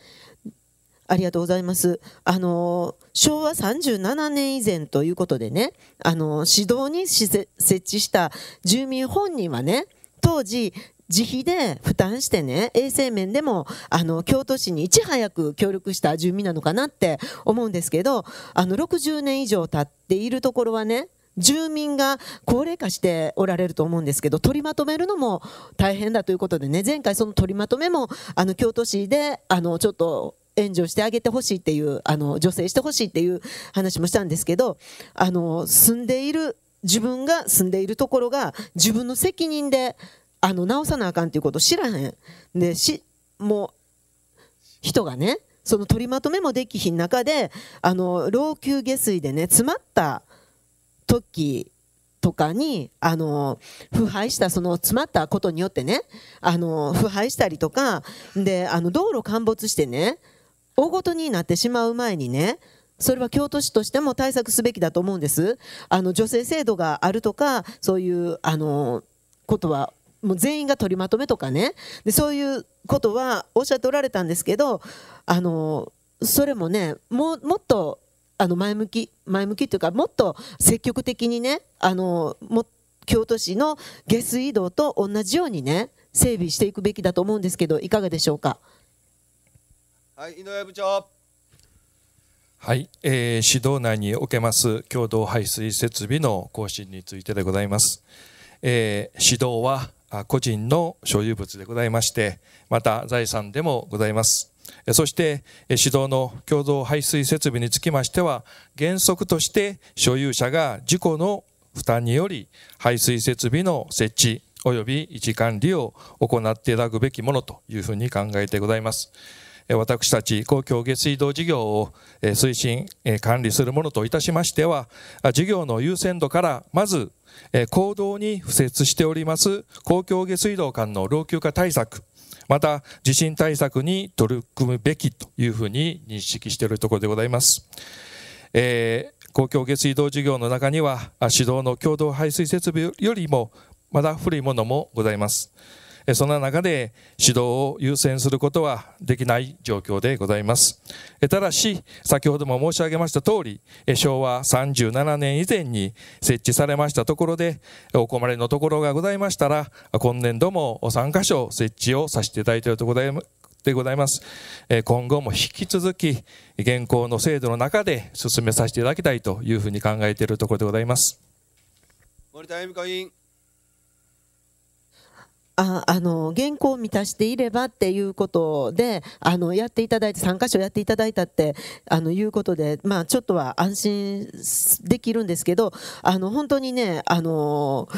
ありがとうございます。あの昭和37年以前ということでね、あの、市道に設置した住民本人はね、当時、自費で負担してね、衛生面でも、あの、京都市にいち早く協力した住民なのかなって思うんですけど、あの、60年以上経っているところはね、住民が高齢化しておられると思うんですけど、取りまとめるのも大変だということでね、前回その取りまとめも、あの、京都市で、あの、ちょっと、援助してあげてほしいっていう、あの、助成してほしいっていう話もしたんですけど、あの、住んでいる、自分が住んでいるところが自分の責任で、あの、直さなあかんっていうこと知らへん。で、し、もう、人がね、その取りまとめもできひん中で、あの、老朽下水でね、詰まった時とかに、あの、腐敗した、その詰まったことによってね、あの、腐敗したりとか、で、あの、道路陥没してね、大ごとになってしまう前にねそれは京都市としても対策すべきだと思うんですあの女性制度があるとかそういうあのことはもう全員が取りまとめとかねでそういうことはおっしゃっておられたんですけどあのそれもねももっとあの前向き前向きというかもっと積極的にねあのも京都市の下水道と同じようにね整備していくべきだと思うんですけどいかがでしょうか。はい、井上部長。はい、えー、指導内におけます共同排水設備の更新についてでございます。えー、指導は個人の所有物でございまして、また財産でもございます。そして、指導の共同排水設備につきましては、原則として所有者が事故の負担により排水設備の設置及び維持管理を行っていただくべきものというふうに考えてございます。私たち公共下水道事業を推進、管理するものといたしましては、事業の優先度からまず行動に付設しております公共下水道間の老朽化対策、また地震対策に取り組むべきというふうに認識しているところでございます。えー、公共下水道事業の中には、指導の共同排水設備よりもまだ古いものもございます。そんな中で指導を優先することはできない状況でございます。ただし、先ほども申し上げました通り、昭和37年以前に設置されましたところで、お困りのところがございましたら、今年度も3箇所設置をさせていただいているところででございます。今後も引き続き、現行の制度の中で進めさせていただきたいというふうに考えているところでございます。森田恵美子委員。ああの原稿を満たしていればっていうことであのやっていただいて3か所やっていただいたってあのいうことで、まあ、ちょっとは安心できるんですけどあの本当にねあの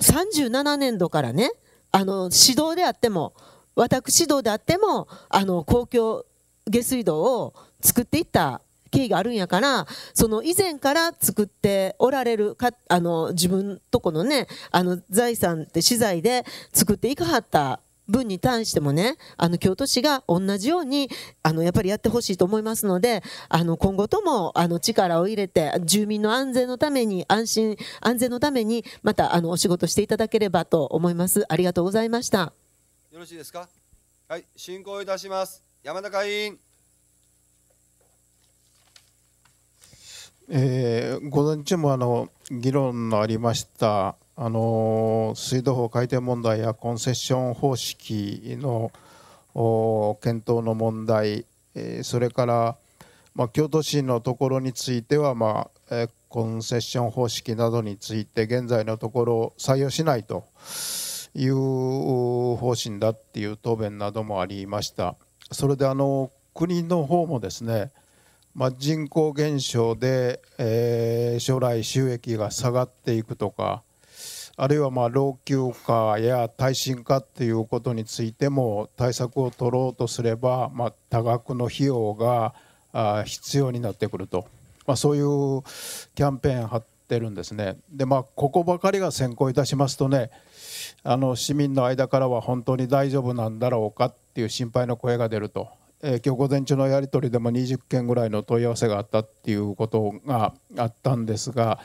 37年度からねあの指導であっても私指導であってもあの公共下水道を作っていった経緯があるんやからその以前から作っておられるかあの自分とこのねあの財産って資材で作っていかはった分に対してもねあの京都市が同じようにあのやっぱりやってほしいと思いますのであの今後ともあの力を入れて住民の安全のために安心安全のためにまたあのお仕事していただければと思いますありがとうございましたよろしいですかはい進行いたします山中委員えー、午前中もあの議論のありましたあの水道法改定問題やコンセッション方式の検討の問題、えー、それから、まあ、京都市のところについては、まあえー、コンセッション方式などについて現在のところ採用しないという方針だっていう答弁などもありました。それであの国の方もですねまあ、人口減少で、えー、将来収益が下がっていくとかあるいはまあ老朽化や耐震化っていうことについても対策を取ろうとすれば、まあ、多額の費用があ必要になってくると、まあ、そういうキャンペーン張ってるんですね。でまあここばかりが先行いたしますとねあの市民の間からは本当に大丈夫なんだろうかっていう心配の声が出ると今日午前中のやり取りでも20件ぐらいの問い合わせがあったっていうことがあったんですが、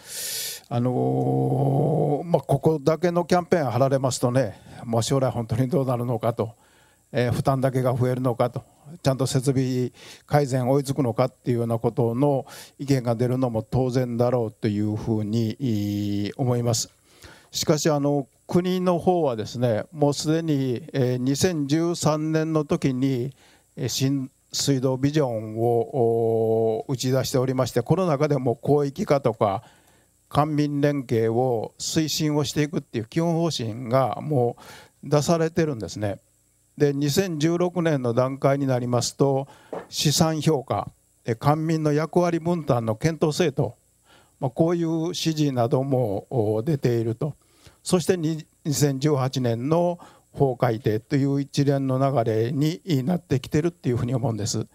あのー、まあ、ここだけのキャンペーン貼られますとね、もう将来本当にどうなるのかと、えー、負担だけが増えるのかと、ちゃんと設備改善追いつくのかっていうようなことの意見が出るのも当然だろうというふうに思います。しかし国の方はですねもうすでに2013年の時に新水道ビジョンを打ち出しておりましてこの中でも広域化とか官民連携を推進をしていくっていう基本方針がもう出されてるんですね。で2016年の段階になりますと資産評価官民の役割分担の検討制度、まあ、こういう指示なども出ているとそして2018年の法改定という一連の流れになってきてるっていうふうに思うんです。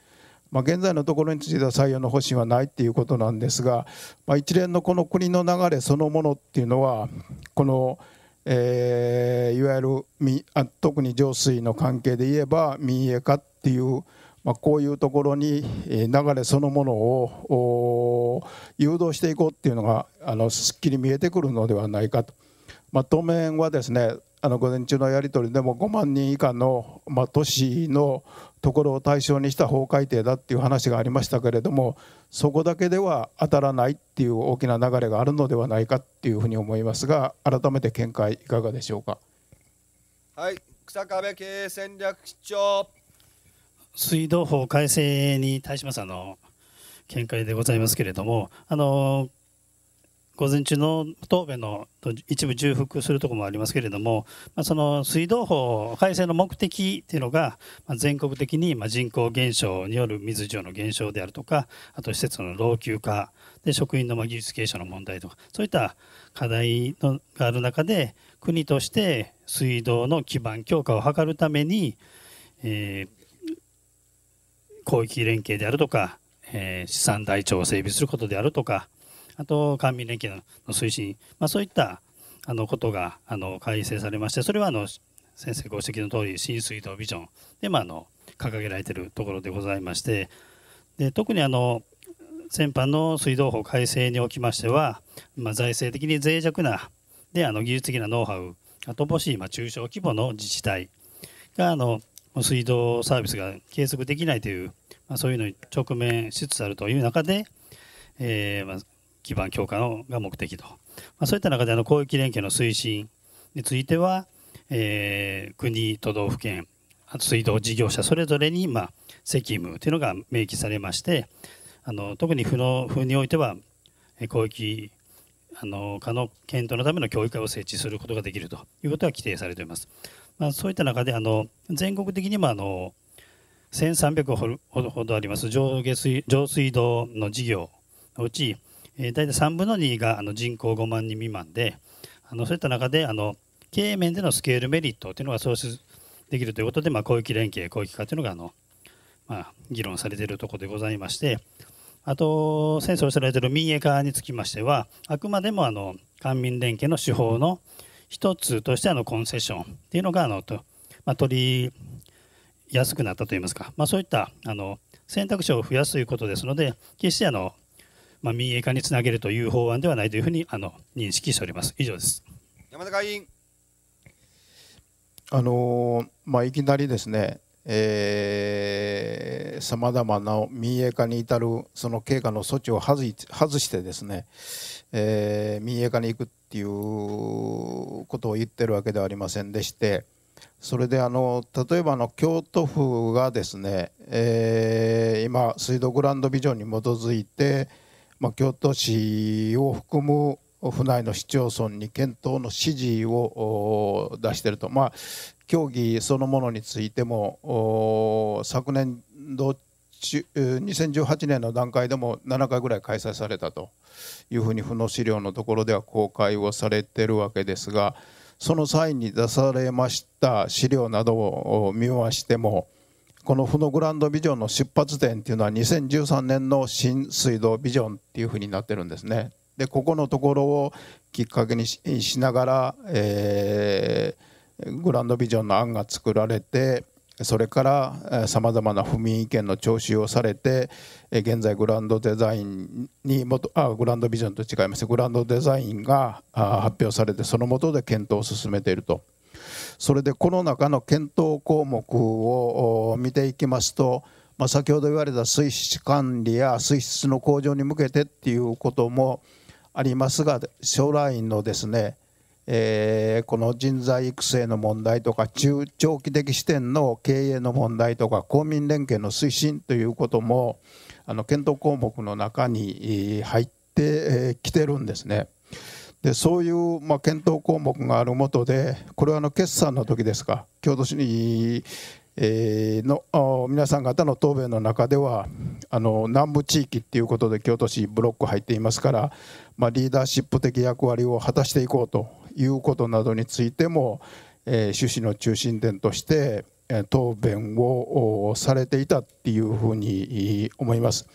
まあ、現在のところについては採用の方針はないっていうことなんですが、まあ、一連のこの国の流れそのものっていうのはこの、えー、いわゆる特に上水の関係で言えば民営化っていうまあ、こういうところに流れそのものを誘導していこうっていうのがあのすっきり見えてくるのではないかと。まあ、当面はですねあの午前中のやり取りでも5万人以下の、まあ、都市のところを対象にした法改定だっていう話がありましたけれどもそこだけでは当たらないっていう大きな流れがあるのではないかっていうふうに思いますが改めて見解いかがでしょうか。はい草壁経営戦略室長水道法改正に対しますあの見解でございますけれどもあの午前中の答弁の一部重複するところもありますけれども、まあ、その水道法改正の目的というのが、まあ、全国的に人口減少による水量の減少であるとか、あと施設の老朽化で、職員の技術継承の問題とか、そういった課題のがある中で、国として水道の基盤強化を図るために、えー、広域連携であるとか、えー、資産台帳を整備することであるとか、あと官民連携の推進、まあ、そういったあのことがあの改正されまして、それはあの先生ご指摘の通り、新水道ビジョンで、まあ、あの掲げられているところでございまして、で特にあの先般の水道法改正におきましては、まあ、財政的に脆弱なであの技術的なノウハウ乏しい、まあ、中小規模の自治体があの水道サービスが継続できないという、まあ、そういうのに直面しつつあるという中で、えーまあ、基盤強化のが目的と、まあ、そういった中であの広域連携の推進については、えー、国、都道府県、水道事業者それぞれに、まあ、責務というのが明記されましてあの特に府の府においては広域あの可の検討のための教育会を設置することができるということが規定されております。まあ、そういった中であの全国的にもあの1300ほどあります上下水上水道の事業のうちえ大体3分の2があの人口5万人未満で、あのそういった中であの経営面でのスケールメリットというのが創出できるということで、まあ、広域連携、広域化というのがあの、まあ、議論されているところでございまして、あと、先生おっしゃられている民営化につきましては、あくまでもあの官民連携の手法の一つとしてあのコンセッションというのがあのと、まあ、取りやすくなったといいますか、まあ、そういったあの選択肢を増やすということですので、決してあのまあ、民営化につなげるという法案ではないというふうにあの認識しております。以上です山田会員あのまあ、いきなりですねさまざまな民営化に至るその経過の措置を外外してですね、えー、民営化に行くっていうことを言ってるわけではありませんでしてそれであの例えばの京都府がですね、えー、今水道グランドビジョンに基づいて、まあ、京都市を含む府内の市町村に検討の指示を出していると、まあ、協議そのものについても昨年度2018年の段階でも7回ぐらい開催されたというふうに府の資料のところでは公開をされているわけですがその際に出されました資料などを見ましてもこのフノグランドビジョンの出発点っていうのは2013年の新水道ビジョンっていうふうになってるんですね。でここのところをきっかけにしながら、えー、グランドビジョンの案が作られてそれからさまざまな府民意見の聴取をされて現在グランドデザインにとあグランドビジョンと違いますグランドデザインが発表されてそのもとで検討を進めているとそれでこの中の検討項目を見ていきますと、まあ、先ほど言われた水質管理や水質の向上に向けてっていうこともありますが将来のですね、えー、この人材育成の問題とか中長期的視点の経営の問題とか公民連携の推進ということもあの検討項目の中に入ってきてるんですね。でそういう、まあ、検討項目があるもとでこれはあの決算の時ですか京都市に、えー、の皆さん方の答弁の中ではあの南部地域っていうことで京都市ブロック入っていますから、まあ、リーダーシップ的役割を果たしていこうということなどについても、えー、趣旨の中心点として答弁をされていたっていうふうに思います。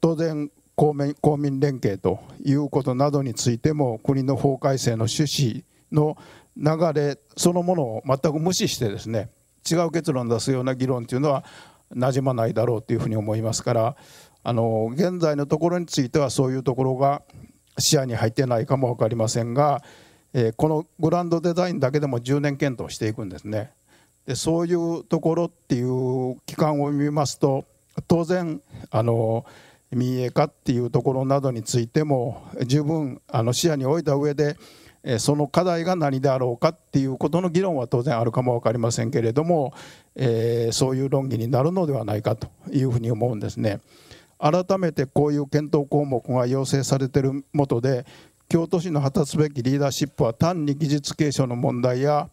当然公民公民連携ということなどについても国の法改正の趣旨の流れそのものを全く無視してですね違う結論を出すような議論というのはなじまないだろうというふうに思いますからあの現在のところについてはそういうところが視野に入ってないかも分かりませんが、えー、このグランドデザインだけでも10年検討していくんですね。でそういうところっていう期間を見ますと当然あの民営化っていうところなどについても十分あの視野に置いた上でその課題が何であろうかっていうことの議論は当然あるかも分かりませんけれども、えー、そういう論議になるのではないかというふうに思うんですね。改めてこういう検討項目が要請されているもとで京都市の果たすべきリーダーシップは単に技術継承の問題や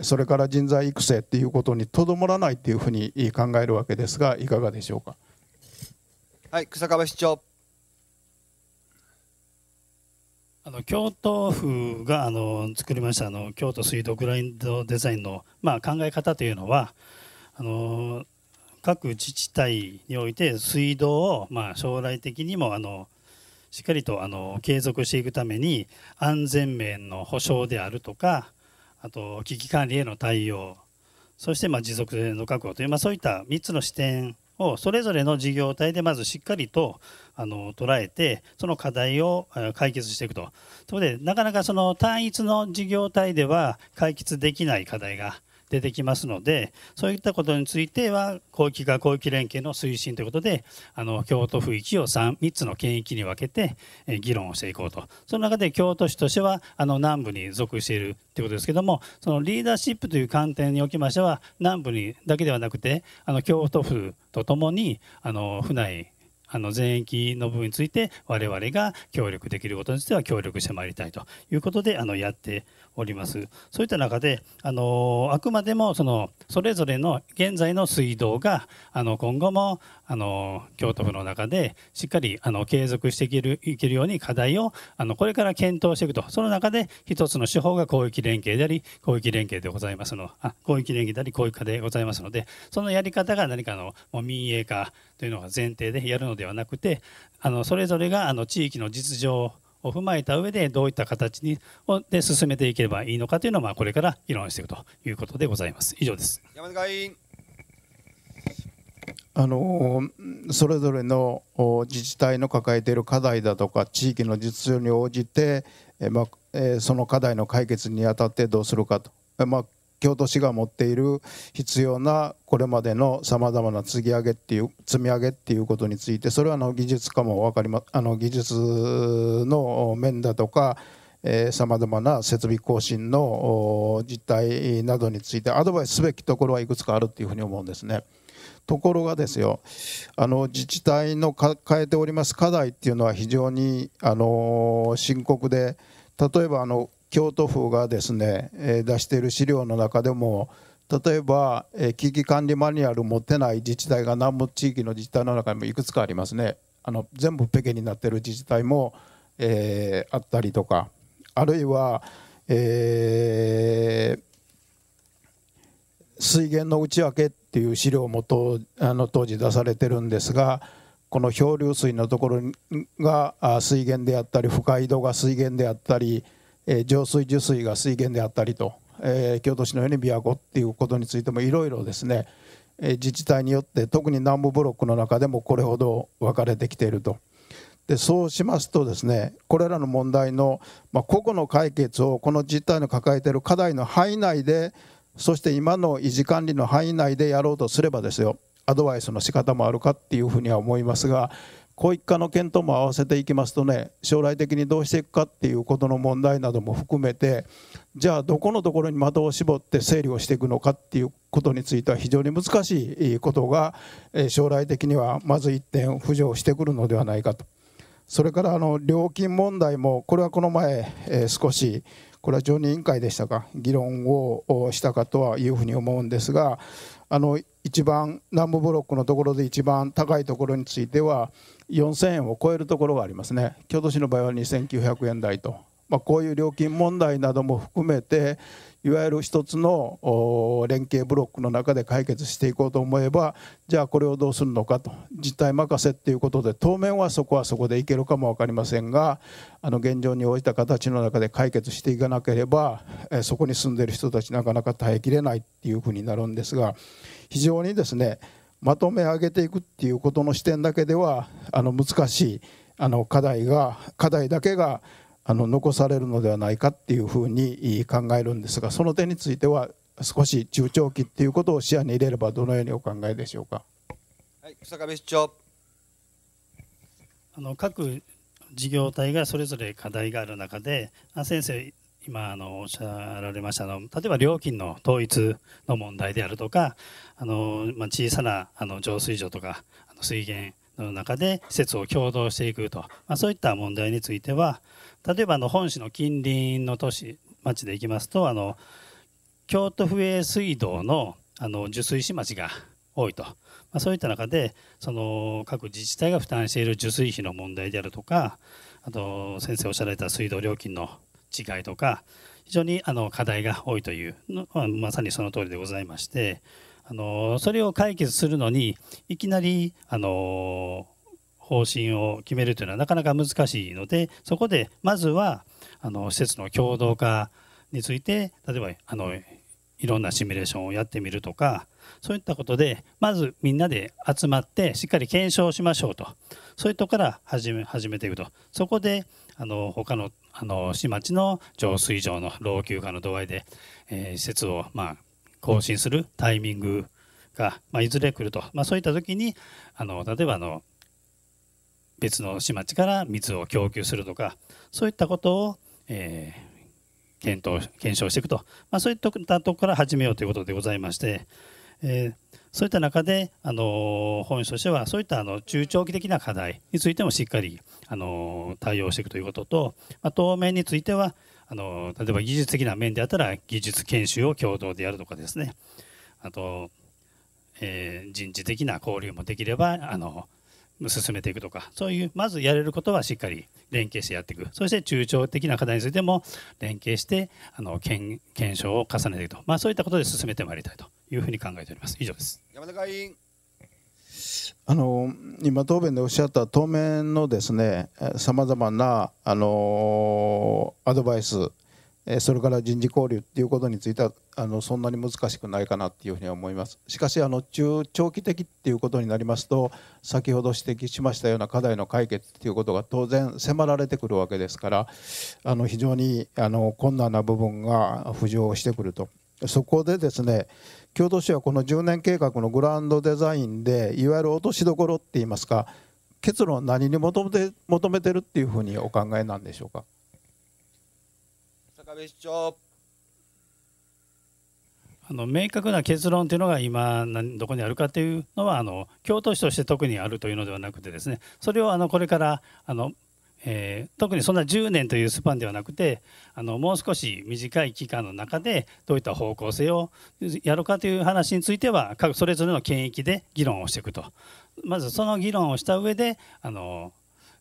それから人材育成っていうことにとどまらないというふうに考えるわけですがいかがでしょうか。はい、草壁市長。あの京都府があの作りましたあの京都水道グラインドデザインの、まあ、考え方というのはあの各自治体において水道を、まあ、将来的にもあのしっかりとあの継続していくために安全面の保障であるとかあと危機管理への対応そしてま持続性の確保という、まあ、そういった3つの視点をそれぞれの事業体でまずしっかりとあの捉えてその課題を解決していくと。そいうことでなかなかその単一の事業体では解決できない課題が出てきますのでそういったことについては広域が広域連携の推進ということであの京都府域を 3, 3つの県域に分けて議論をしていこうとその中で京都市としてはあの南部に属しているということですけどもそのリーダーシップという観点におきましては南部にだけではなくてあの京都府とともにあの府内あの全域の部分について我々が協力できることについては協力してまいりたいということであのやっております。そういった中で、あのあくまでもそのそれぞれの現在の水道があの今後もあの京都府の中でしっかりあの継続していけるいけるように課題をあのこれから検討していくと、その中で一つの手法が広域連携であり、広域連携でございますのあ広域連携であり、広域化でございますので、そのやり方が何かのもう民営化というのが前提でやるのではなくて、あのそれぞれがあの地域の実情を踏まえた上でどういった形にで進めていければいいのかというのはまこれから議論していくということでございます。以上です。山田委員あのそれぞれの自治体の抱えている課題だとか地域の実情に応じて、まあ、その課題の解決にあたってどうするかと、まあ、京都市が持っている必要なこれまでのさまざまな積み上げっていう積み上げっていうことについてそれはあの技術かも分かりまあの技術の面だとかさまざまな設備更新の実態などについてアドバイスすべきところはいくつかあるっていうふうに思うんですね。ところがですよあの自治体の抱えております課題っていうのは非常にあの深刻で例えばあの京都府がですね、え出している資料の中でも例えば、え危機管理マニュアル持ってない自治体が南部地域の自治体の中にもいくつかありますねあの全部ペケになってる自治体も、えー、あったりとかあるいは、えー、水源の内訳っていう資料もとあの当時出されてるんですがこの漂流水のところが水源であったり深井戸が水源であったりえー、浄水受水が水源であったりと、えー、京都市のように琵琶湖っていうことについてもいろいろですね、えー、自治体によって特に南部ブロックの中でもこれほど分かれてきていると。でそうしますとですねこれらの問題の、まあ、個々の解決をこの実態の抱えている課題の範囲内でそして今の維持管理の範囲内でやろうとすればですよアドバイスの仕方もあるかっていうふうには思いますが広域化の検討も合わせていきますとね将来的にどうしていくかっていうことの問題なども含めてじゃあどこのところに的を絞って整理をしていくのかっていうことについては非常に難しいことが将来的にはまず一点浮上してくるのではないかと。それからあの料金問題もこれはこの前、少しこれは常任委員会でしたか議論をしたかとはいうふうに思うんですがあの一番南部ブロックのところで一番高いところについては4000円を超えるところがありますね、京都市の場合は2900円台と、まあ、こういう料金問題なども含めて、いわゆる一つの連携ブロックの中で解決していこうと思えば、じゃあこれをどうするのかと、実態任せっていうことで、当面はそこはそこでいけるかも分かりませんが、あの現状に応じた形の中で解決していかなければ、そこに住んでいる人たち、なかなか耐えきれないっていうふうになるんですが、非常にですね、まとめ上げていくっていうことの視点だけではあの難しいあの課題が課題だけがあの残されるのではないかっていうふうに考えるんですがその点については少し中長期っていうことを視野に入れればどのようにお考えでしょうか。はい、草壁市長あの各事業体がそれぞれ課題がある中で先生今あのおっしゃられましたの例えば料金の統一の問題であるとかあの、まあ、小さなあの浄水場とかあの水源の中で施設を共同していくと、まあ、そういった問題については例えばあの本市の近隣の都市町でいきますとあの京都府営水道のあの受水市町が多いと、まあ、そういった中でその各自治体が負担している受水費の問題であるとかあと先生おっしゃられた水道料金の違いとか非常にあの課題が多いというまさにその通りでございましてあのそれを解決するのにいきなりあの方針を決めるというのはなかなか難しいのでそこでまずはあの施設の共同化について例えばあのいろんなシミュレーションをやってみるとかそういったことでまずみんなで集まってしっかり検証しましょうとそういうとこから始め始めていくとそこであの他のあの市町の浄水場の老朽化の度合いで、えー、施設をまあ更新するタイミングが、まあ、いずれ来ると、まあ、そういった時にあの例えばあの別の市町から水を供給するとかそういったことを、えー、検討検証していくと、まあ、そういったところから始めようということでございまして、えーそういった中で、あの本社としてはそういったあの中長期的な課題についてもしっかり、あの対応していくということと、まあ、当面についてはあの例えば技術的な面であったら技術研修を共同でやるとかですねあと、えー、人事的な交流もできればあの進めていくとかそういうまずやれることはしっかり連携してやっていくそして中長的な課題についても連携してあの検証を重ねていくと、まあ、そういったことで進めてまいりたいというふうに考えております以上です山田会員あの今、答弁でおっしゃった当面のですねさまざまなあのアドバイス、それから人事交流ということについてはあのそんなに難しくないかなというふうに思います。しかしあの中長期的ということになりますと先ほど指摘しましたような課題の解決ということが当然迫られてくるわけですからあの非常にあの困難な部分が浮上してくると。そこでですね京都市はこの10年計画のグランドデザインでいわゆる落としどころって言いますか結論何に求めて求めてるっていうふうにお考えなんでしょうか坂部市長あの明確な結論というのが今何どこにあるかというのはあの京都市として特にあるというのではなくてですねそれをあのこれからあのえー、特にそんな10年というスパンではなくてあのもう少し短い期間の中でどういった方向性をやるかという話については各それぞれの権益で議論をしていくとまずその議論をした上であの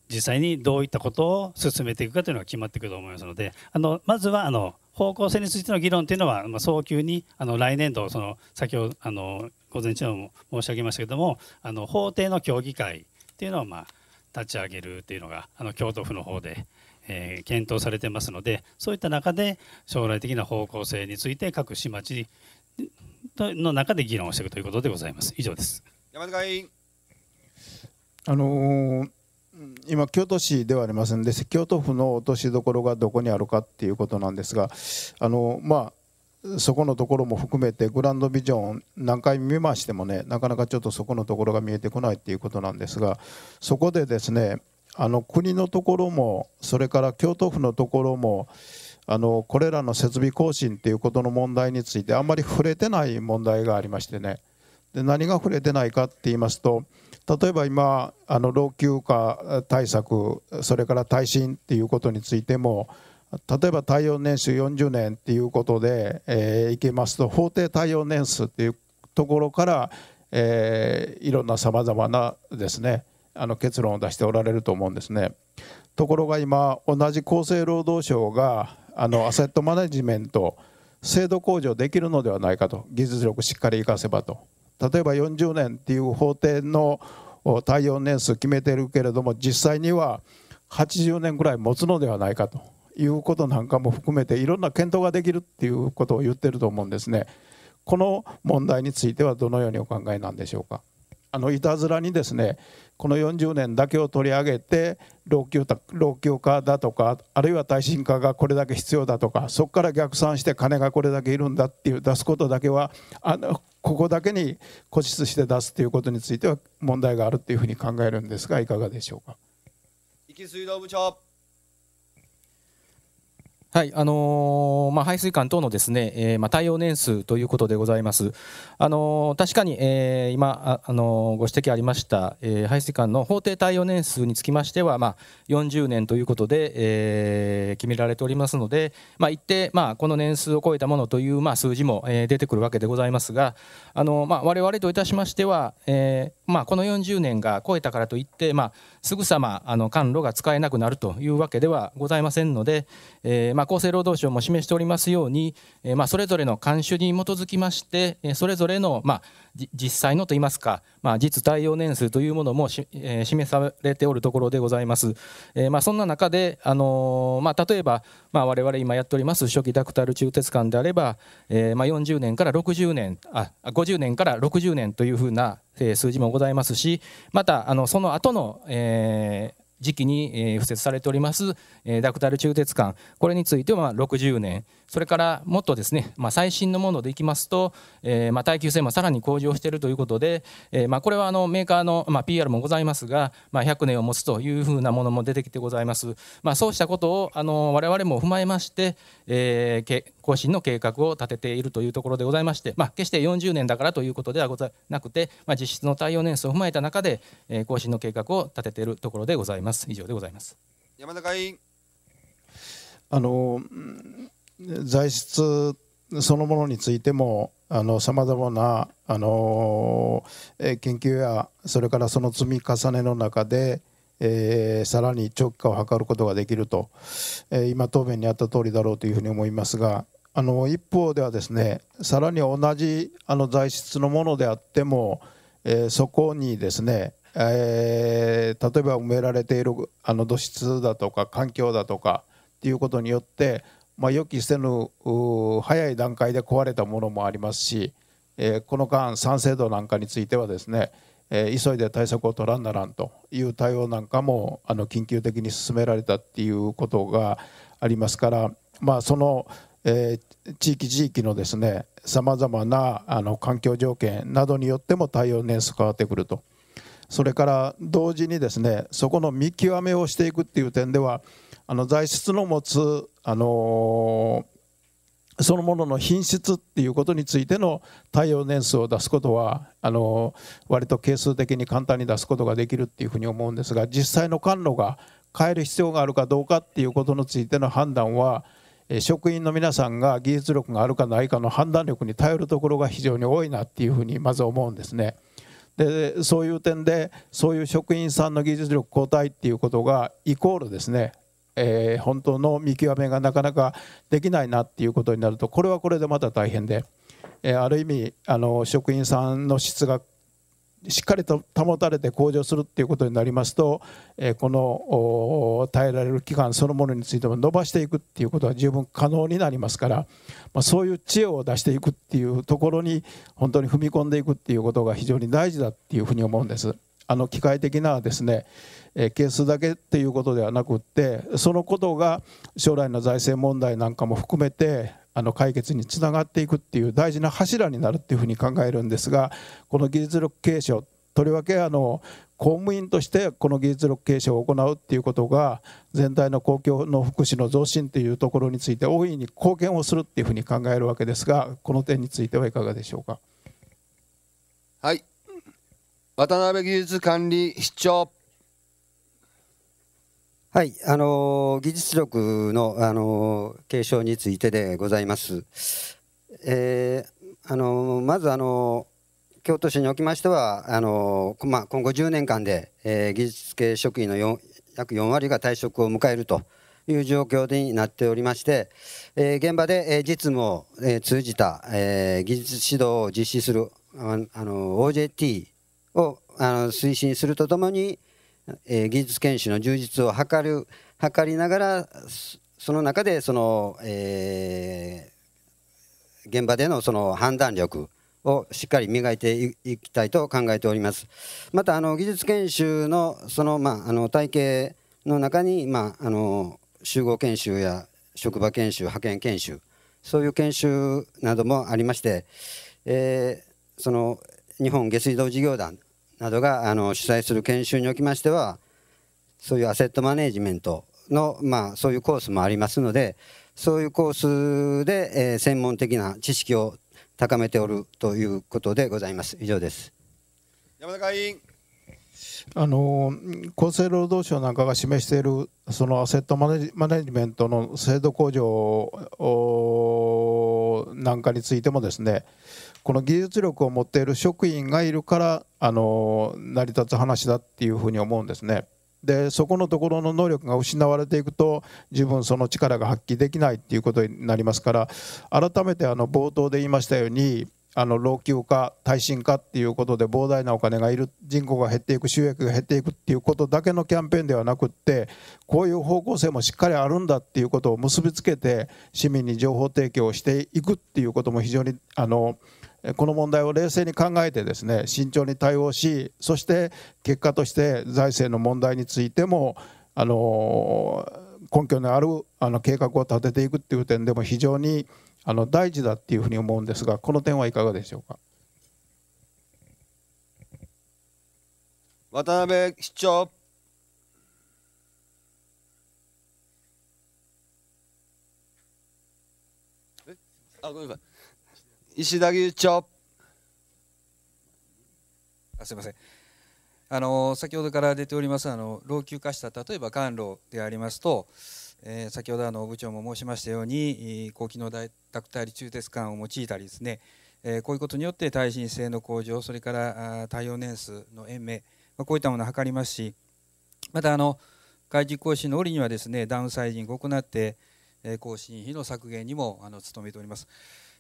実際にどういったことを進めていくかというのが決まってくると思いますのであのまずはあの方向性についての議論というのは、まあ、早急にあの来年度その先ほどあの午前中も申し上げましたけどもあの法廷の協議会というのを、まあ、立ち上げるというのがあの京都府の方で、えー、検討されてますのでそういった中で将来的な方向性について各市町の中で議論をしていくということでございます。以上です山塚委員あのー今、京都市ではありませんで京都府の落としどころがどこにあるかっていうことなんですがあの、まあ、そこのところも含めてグランドビジョン何回見ましてもねなかなかちょっとそこのところが見えてこないっていうことなんですがそこでですねあの国のところもそれから京都府のところもあのこれらの設備更新っていうことの問題についてあんまり触れてない問題がありましてねで何が触れてないかって言いますと例えば今あの老朽化対策それから耐震っていうことについても例えば耐用年数40年っていうことで、えー、いきますと法定耐用年数っていうところから、えー、いろんなさまざまなですねあの結論を出しておられると思うんですね。ところが今同じ厚生労働省があのアセットマネジメント制度向上できるのではないかと技術力しっかり生かせばと例えば40年っていう法定の耐用年数決めてるけれども実際には80年ぐらい持つのではないかと。いうことなんかも含めていろんな検討ができるっていうことを言ってると思うんですね。この問題についてはどのようにお考えなんでしょうか。あのいたずらにですねこの40年だけを取り上げて老朽化だとかあるいは耐震化がこれだけ必要だとかそこから逆算して金がこれだけいるんだっていう出すことだけはあのここだけに固執して出すということについては問題があるというふうに考えるんですがいかがでしょうか。池水道部長はいあのー、まあ、排水管等のですね、えー、まあ、対応年数ということでございます、あのー、確かに、え今、あのご指摘ありました、え排水管の法定対応年数につきましては、まあ、40年ということで、え決められておりますので、まあ、一定、まあ、この年数を超えたものという、まあ、数字も、え出てくるわけでございますが、あのまあ、我々といたしましては、えまあ、この40年が超えたからといって、まあ、すぐさまあの管路が使えなくなるというわけではございませんので、えまあ、厚生労働省も示しておりますように、えまあ、それぞれの慣習に基づきまして、えそれぞれの、まあ、実際のといいますか、まあ、実対応年数というものもえー、示されておるところでございます。えー、まあ、そんな中で、あのー、まあ、例えば、まあ、我々今やっております初期ダクタル中鉄管であれば、えまあ、40年から60年あ50年から60年というふうな、え数字もございますしまたあのその後の、えー時期に敷設されておりますダクタル中鉄管これについては60年それからもっとですね、まあ、最新のものでいきますと、えー、まあ耐久性もさらに向上しているということで、えー、まあこれはあのメーカーのまあ PR もございますが、まあ、100年を持つというふうなものも出てきてございます、まあ、そうしたことをあの我々も踏まえまして、えー、更新の計画を立てているというところでございまして、まあ、決して40年だからということではござなくて、まあ、実質の対応年数を踏まえた中で、えー、更新の計画を立てているところでございます以上でございます山田会あの材質そのものについてもさまざまな、あの研究やそれからその積み重ねの中で、えー、さらに長期化を図ることができると、えー、今答弁にあった通りだろうというふうに思いますがあの一方ではですねさらに同じあの材質のものであっても、えー、そこにですね、えー、例えば埋められているあの土質だとか環境だとかっていうことによってまあ、予期せぬ早い段階で壊れたものもありますし、えー、この間、賛成度なんかについてはですね、えー、急いで対策を取らんならんという対応なんかもあの緊急的に進められたっていうことがありますから、まあ、その、えー、地域地域のですねさまざまなあの環境条件などによっても対応年数変わってくると。それから同時にですねそこの見極めをしていくっていう点ではあの材質の持つあのー、そのものの品質っていうことについての耐用年数を出すことはあのー、割と係数的に簡単に出すことができるっていうふうに思うんですが実際の管路が変える必要があるかどうかっていうことについての判断は職員の皆さんが技術力があるかないかの判断力に頼るところが非常に多いなっていうふうにまず思うんですね。でそういう点でそういう職員さんの技術力交代っていうことがイコールですねえー、本当の見極めがなかなかできないなっていうことになるとこれはこれでまた大変で、えー、ある意味あの職員さんの質がしっかりと保たれて向上するっていうことになりますと、えー、この耐えられる期間そのものについても伸ばしていくっていうことは十分可能になりますから、まあ、そういう知恵を出していくっていうところに本当に踏み込んでいくっていうことが非常に大事だっていうふうに思うんです。あの機械的なですね、えケースだけっていうことではなくってそのことが将来の財政問題なんかも含めてあの解決につながっていくっていう大事な柱になるっていうふうに考えるんですがこの技術力継承とりわけあの公務員としてこの技術力継承を行うっていうことが全体の公共の福祉の増進というところについて大いに貢献をするっていうふうに考えるわけですがこの点についてはいかがでしょうか。はい渡辺技術管理長はい、あの技術力の、あの継承についてでございます。えー、あのまず、あの京都市におきましてはあの、まあ、今後10年間で、えー、技術系職員の4約4割が退職を迎えるという状況になっておりまして、えー、現場で、えー、実務を、えー、通じた、えー、技術指導を実施するあの OJT をあの推進するとともに、えー、技術研修の充実を図る図りながらその中でその、えー、現場でのその判断力をしっかり磨いていきたいと考えております。またあの技術研修のそのまああの体系の中にまああの集合研修や職場研修、派遣研修、そういう研修などもありまして、えー、その日本下水道事業団などがあの主催する研修におきましてはそういうアセットマネジメントの、まあ、そういうコースもありますのでそういうコースで、えー、専門的な知識を高めておるということでございます以上です山田会員あの厚生労働省なんかが示しているそのアセットマネマネジメントの制度向上なんかについてもですねこの技術力を持っている職員がいるからあの成り立つ話だっていうふうに思うんですね。でそこのところの能力が失われていくと自分その力が発揮できないっていうことになりますから改めてあの冒頭で言いましたようにあの老朽化耐震化っていうことで膨大なお金がいる人口が減っていく収益が減っていくっていうことだけのキャンペーンではなくってこういう方向性もしっかりあるんだっていうことを結びつけて市民に情報提供をしていくっていうことも非常にあの。この問題を冷静に考えてですね慎重に対応しそして結果として財政の問題についてもあの根拠のあるあの計画を立てていくっていう点でも非常にあの大事だっていうふうに思うんですがこの点はいかがでしょうか。渡辺市長あごめんなさい石田牛長あすいませんあの先ほどから出ておりますあの老朽化した例えば管路でありますと、えー、先ほどあの部長も申しましたように高機能大宅タイ中、鉄管を用いたりですね、えー、こういうことによって耐震性の向上それから耐用年数の延命、まあ、こういったものを図りますしまたあの外事更新の折にはですねダウンサイジングを行って更新費の削減にもあの努めております。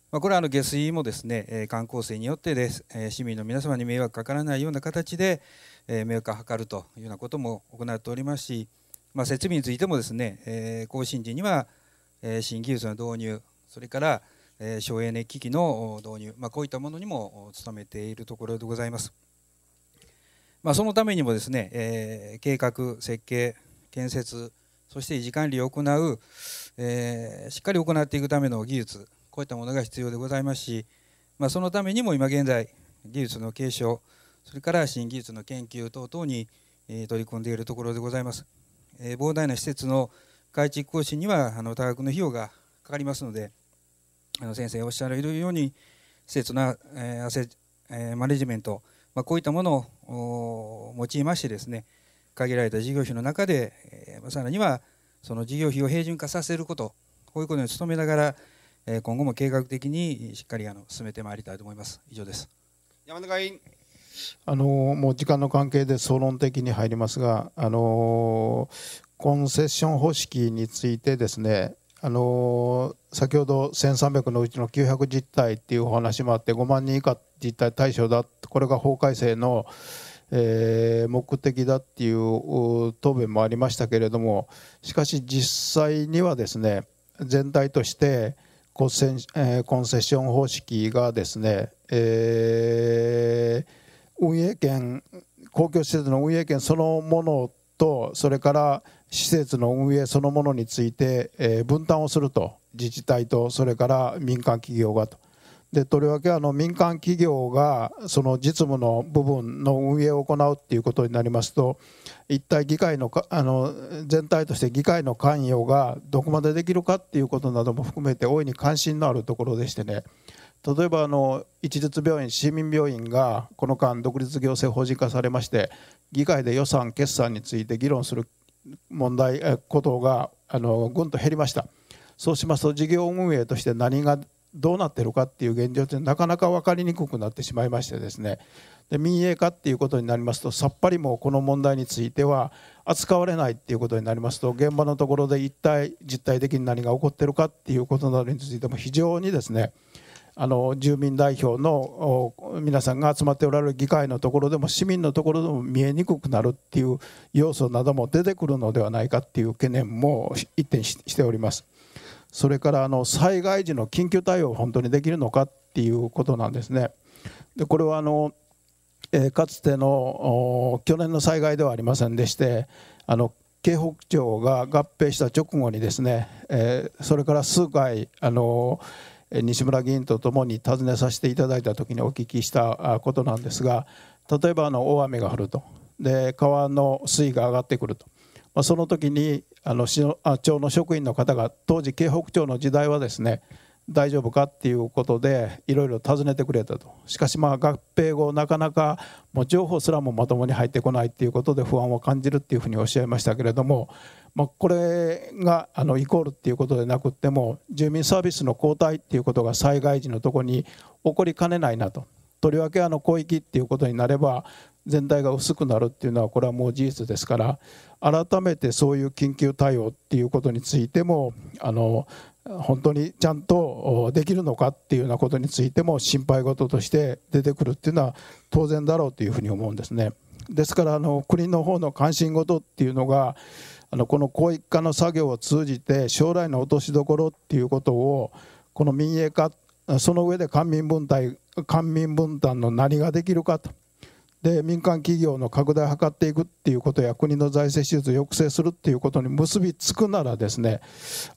まあ、これはあの下水もですね、え観光船によってです、え市民の皆様に迷惑かからないような形で、え迷惑を図るというようなことも行っておりますし、まあ、設備についてもですね、え更新時には、え新技術の導入それから、え省エネ機器の導入、まあ、こういったものにも努めているところでございます。まあ、そのためにもですね、え計画設計建設そして維持管理を行う、えしっかり行っていくための技術こういったものが必要でございますし、まあ、そのためにも今現在技術の継承それから新技術の研究等々に取り組んでいるところでございます。膨大な施設の改築更新にはあの多額の費用がかかりますのであの先生おっしゃられるように施設の、えアセえマネジメント、まあ、こういったものを用いましてですね限られた事業費の中で、えー、さらにはその事業費を平準化させることこういうことに努めながらえ今後も計画的にしっかりあの進めてまいりたいと思います。以上です。山田会員。あのもう時間の関係で総論的に入りますが、あのコンセッション方式についてですね、あの先ほど1300のうちの900実態っていうお話もあって5万人以下実態対象だこれが法改正の、えー、目的だっていう答弁もありましたけれどもしかし実際にはですね全体としてコンセッション方式がですね、えー、運営権公共施設の運営権そのものとそれから施設の運営そのものについて、えー、分担をすると自治体とそれから民間企業がとでとりわけあの民間企業がその実務の部分の運営を行うっていうことになりますと一体議会のあの全体として議会の関与がどこまでできるかっていうことなども含めて大いに関心のあるところでしてね例えばあの一律病院市民病院がこの間独立行政法人化されまして議会で予算決算について議論する問題ことがあのぐんと減りました。そうしますと事業運営として何がどうなってるかっていう現状ってなかなか分かりにくくなってしまいましてですねで民営化っていうことになりますとさっぱりもうこの問題については扱われないっていうことになりますと現場のところで一体実態的に何が起こってるかっていうことなどについても非常にですねあの住民代表の皆さんが集まっておられる議会のところでも市民のところでも見えにくくなるっていう要素なども出てくるのではないかっていう懸念も一点しております。それからあの災害時の緊急対応を本当にできるのかっていうことなんですね。でこれはあのえかつての去年の災害ではありませんでしてあの京北町が合併した直後にですね、えー、それから数回あの西村議員とともに尋ねさせていただいた時にお聞きしたことなんですが例えばあの大雨が降るとで川の水位が上がってくるとまあ、その時にあの市のあ町の職員の方が当時京北町の時代はですね大丈夫かっていうことでいろいろ尋ねてくれたとしかしまあ合併後なかなかもう情報すらもまともに入ってこないっていうことで不安を感じるっていうふうにおっしゃいましたけれども、まあ、これがあのイコールっていうことでなくっても住民サービスの交代っていうことが災害時のとこに起こりかねないなととりわけあの広域っていうことになれば全体が薄くなるっていうのはこれはもう事実ですから改めてそういう緊急対応っていうことについてもあの本当にちゃんとできるのかっていうようなことについても心配事として出てくるっていうのは当然だろうというふうに思うんですね。ですからあの国の方の関心事っていうのがあのこの広域化の作業を通じて将来の落としどころっていうことをこの民営化その上で官民分隊官民分担の何ができるかとで民間企業の拡大を図っていくっていうことや国の財政支出を抑制するっていうことに結びつくならですね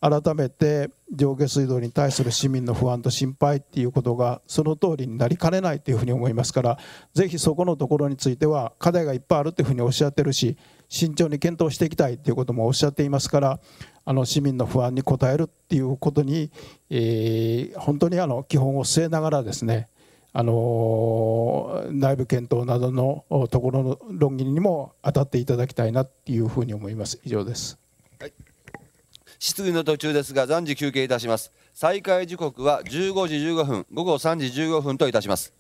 改めて上下水道に対する市民の不安と心配っていうことがその通りになりかねないというふうに思いますからぜひそこのところについては課題がいっぱいあるというふうにおっしゃってるし慎重に検討していきたいということもおっしゃっていますからあの市民の不安に応えるっていうことに、えー、本当にあの基本を据えながらですねあの内部検討などのところの論議にも当たっていただきたいなというふうに思います。以上です、はい、質疑の途中ですが暫時休憩いたします。再開時刻は15時15分、午後3時15分といたします。